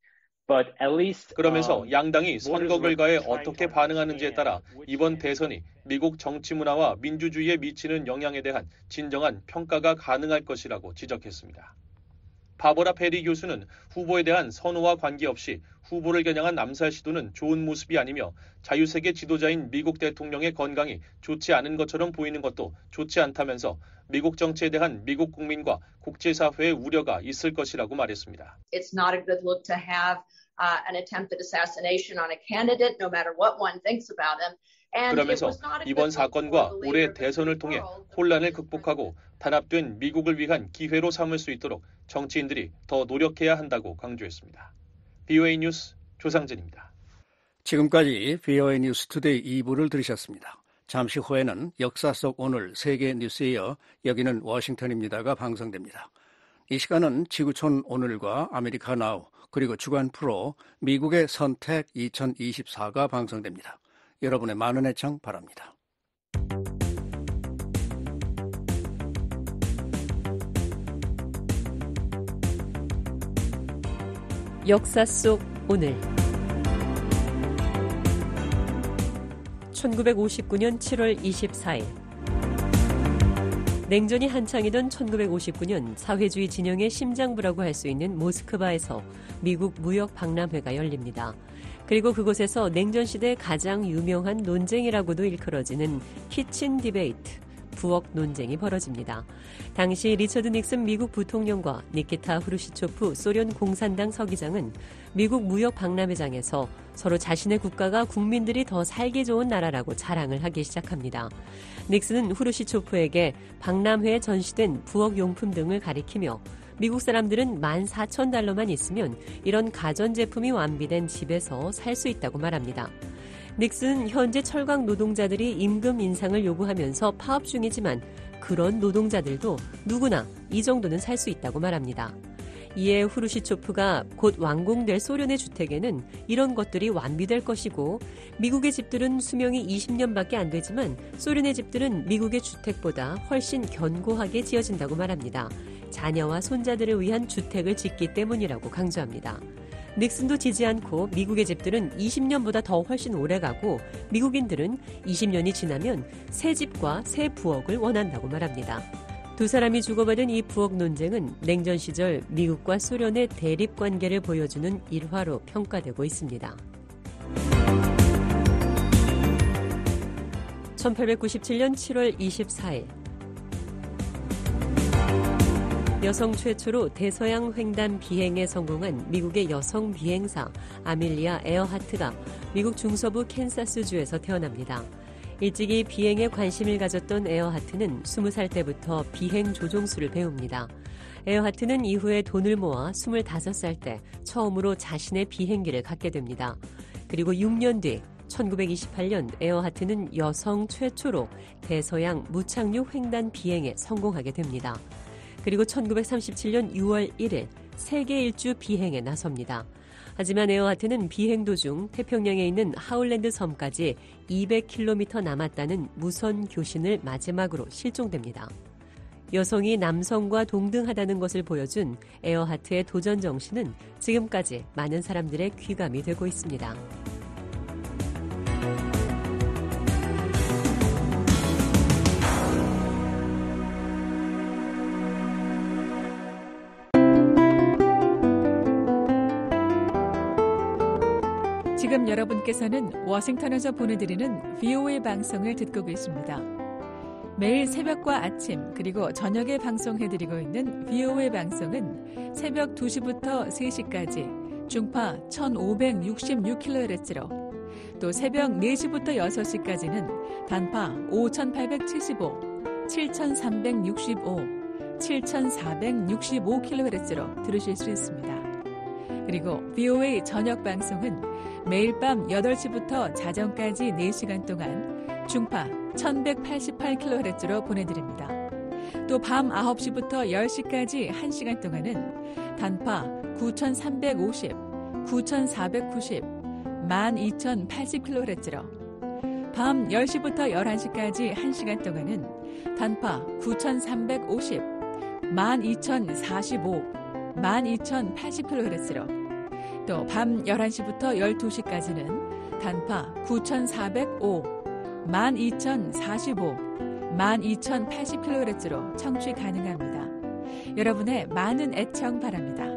그러면서 um, 양당이 선거 결과에 어떻게 반응하는지에 따라 이번 대선이 미국 정치 문화와 민주주의에 미치는 영향에 대한 진정한 평가가 가능할 것이라고 지적했습니다. 바보라 페리 교수는 후보에 대한 선호와 관계없이 후보를 겨냥한 남살 시도는 좋은 모습이 아니며 자유세계 지도자인 미국 대통령의 건강이 좋지 않은 것처럼 보이는 것도 좋지 않다면서 미국 정치에 대한 미국 국민과 국제사회의 우려가 있을 것이라고 말했습니다. Uh, an attempted assassination on a candidate, no matter what one thinks about him. 그러면서 이번 사건과 올해 대선을 통해 혼란을 극복하고 단합된 미국을 위한 기회로 삼을 수 있도록 정치인들이 더 노력해야 한다고 강조했습니다. BOA 뉴스 조상진입니다. 지금까지 BOA 뉴스 투데이 2부를 들으셨습니다. 잠시 후에는 역사 속 오늘 세계 뉴스에 이어 여기는 워싱턴입니다가 방송됩니다. 이 시간은 지구촌 오늘과 아메리카 나우 그리고 주간 프로 미국의 선택 2024가 방송됩니다. 여러분의 많은 애청 바랍니다. 역사 속 오늘 1959년 7월 24일 냉전이 한창이던 1959년 사회주의 진영의 심장부라고 할 수 있는 모스크바에서 미국 무역 박람회가 열립니다. 그리고 그곳에서 냉전 시대 가장 유명한 논쟁이라고도 일컬어지는 키친 디베이트, 부엌 논쟁이 벌어집니다. 당시 리처드 닉슨 미국 부통령과 니키타 후르시초프 소련 공산당 서기장은 미국 무역 박람회장에서 서로 자신의 국가가 국민들이 더 살기 좋은 나라라고 자랑을 하기 시작합니다. 닉슨은 후르시초프에게 박람회에 전시된 부엌 용품 등을 가리키며 미국 사람들은 14,000달러만 있으면 이런 가전제품이 완비된 집에서 살 수 있다고 말합니다. 닉슨 현재 철강 노동자들이 임금 인상을 요구하면서 파업 중이지만 그런 노동자들도 누구나 이 정도는 살 수 있다고 말합니다. 이에 후르시초프가 곧 완공될 소련의 주택에는 이런 것들이 완비될 것이고 미국의 집들은 수명이 20년밖에 안 되지만 소련의 집들은 미국의 주택보다 훨씬 견고하게 지어진다고 말합니다. 자녀와 손자들을 위한 주택을 짓기 때문이라고 강조합니다. 닉슨도 지지 않고 미국의 집들은 20년보다 더 훨씬 오래 가고 미국인들은 20년이 지나면 새 집과 새 부엌을 원한다고 말합니다. 두 사람이 주고받은 이 부엌 논쟁은 냉전 시절 미국과 소련의 대립 관계를 보여주는 일화로 평가되고 있습니다. 1897년 7월 24일 여성 최초로 대서양 횡단 비행에 성공한 미국의 여성 비행사 아밀리아 에어하트가 미국 중서부 캔사스주에서 태어납니다. 일찍이 비행에 관심을 가졌던 에어하트는 20살 때부터 비행 조종수를 배웁니다. 에어하트는 이후에 돈을 모아 25살 때 처음으로 자신의 비행기를 갖게 됩니다. 그리고 6년 뒤 1928년 에어하트는 여성 최초로 대서양 무착륙 횡단 비행에 성공하게 됩니다. 그리고 1937년 6월 1일 세계 일주 비행에 나섭니다. 하지만 에어하트는 비행 도중 태평양에 있는 하울랜드 섬까지 200km 남았다는 무선 교신을 마지막으로 실종됩니다. 여성이 남성과 동등하다는 것을 보여준 에어하트의 도전 정신은 지금까지 많은 사람들의 귀감이 되고 있습니다. 지금 여러분께서는 워싱턴에서 보내드리는 VOA 방송을 듣고 계십니다. 매일 새벽과 아침 그리고 저녁에 방송해드리고 있는 VOA 방송은 새벽 2시부터 3시까지 중파 1566kHz로 또 새벽 4시부터 6시까지는 단파 5875, 7365, 7465kHz로 들으실 수 있습니다. 그리고 VOA 저녁 방송은 매일 밤 8시부터 자정까지 4시간 동안 중파 1188kHz로 보내드립니다. 또 밤 9시부터 10시까지 1시간 동안은 단파 9350, 9490, 12080kHz로 밤 10시부터 11시까지 1시간 동안은 단파 9350, 12045, 12080kHz로 또밤 11시부터 12시까지는 단파 9,405, 12,045, 12,080kHz로 청취 가능합니다. 여러분의 많은 애청 바랍니다.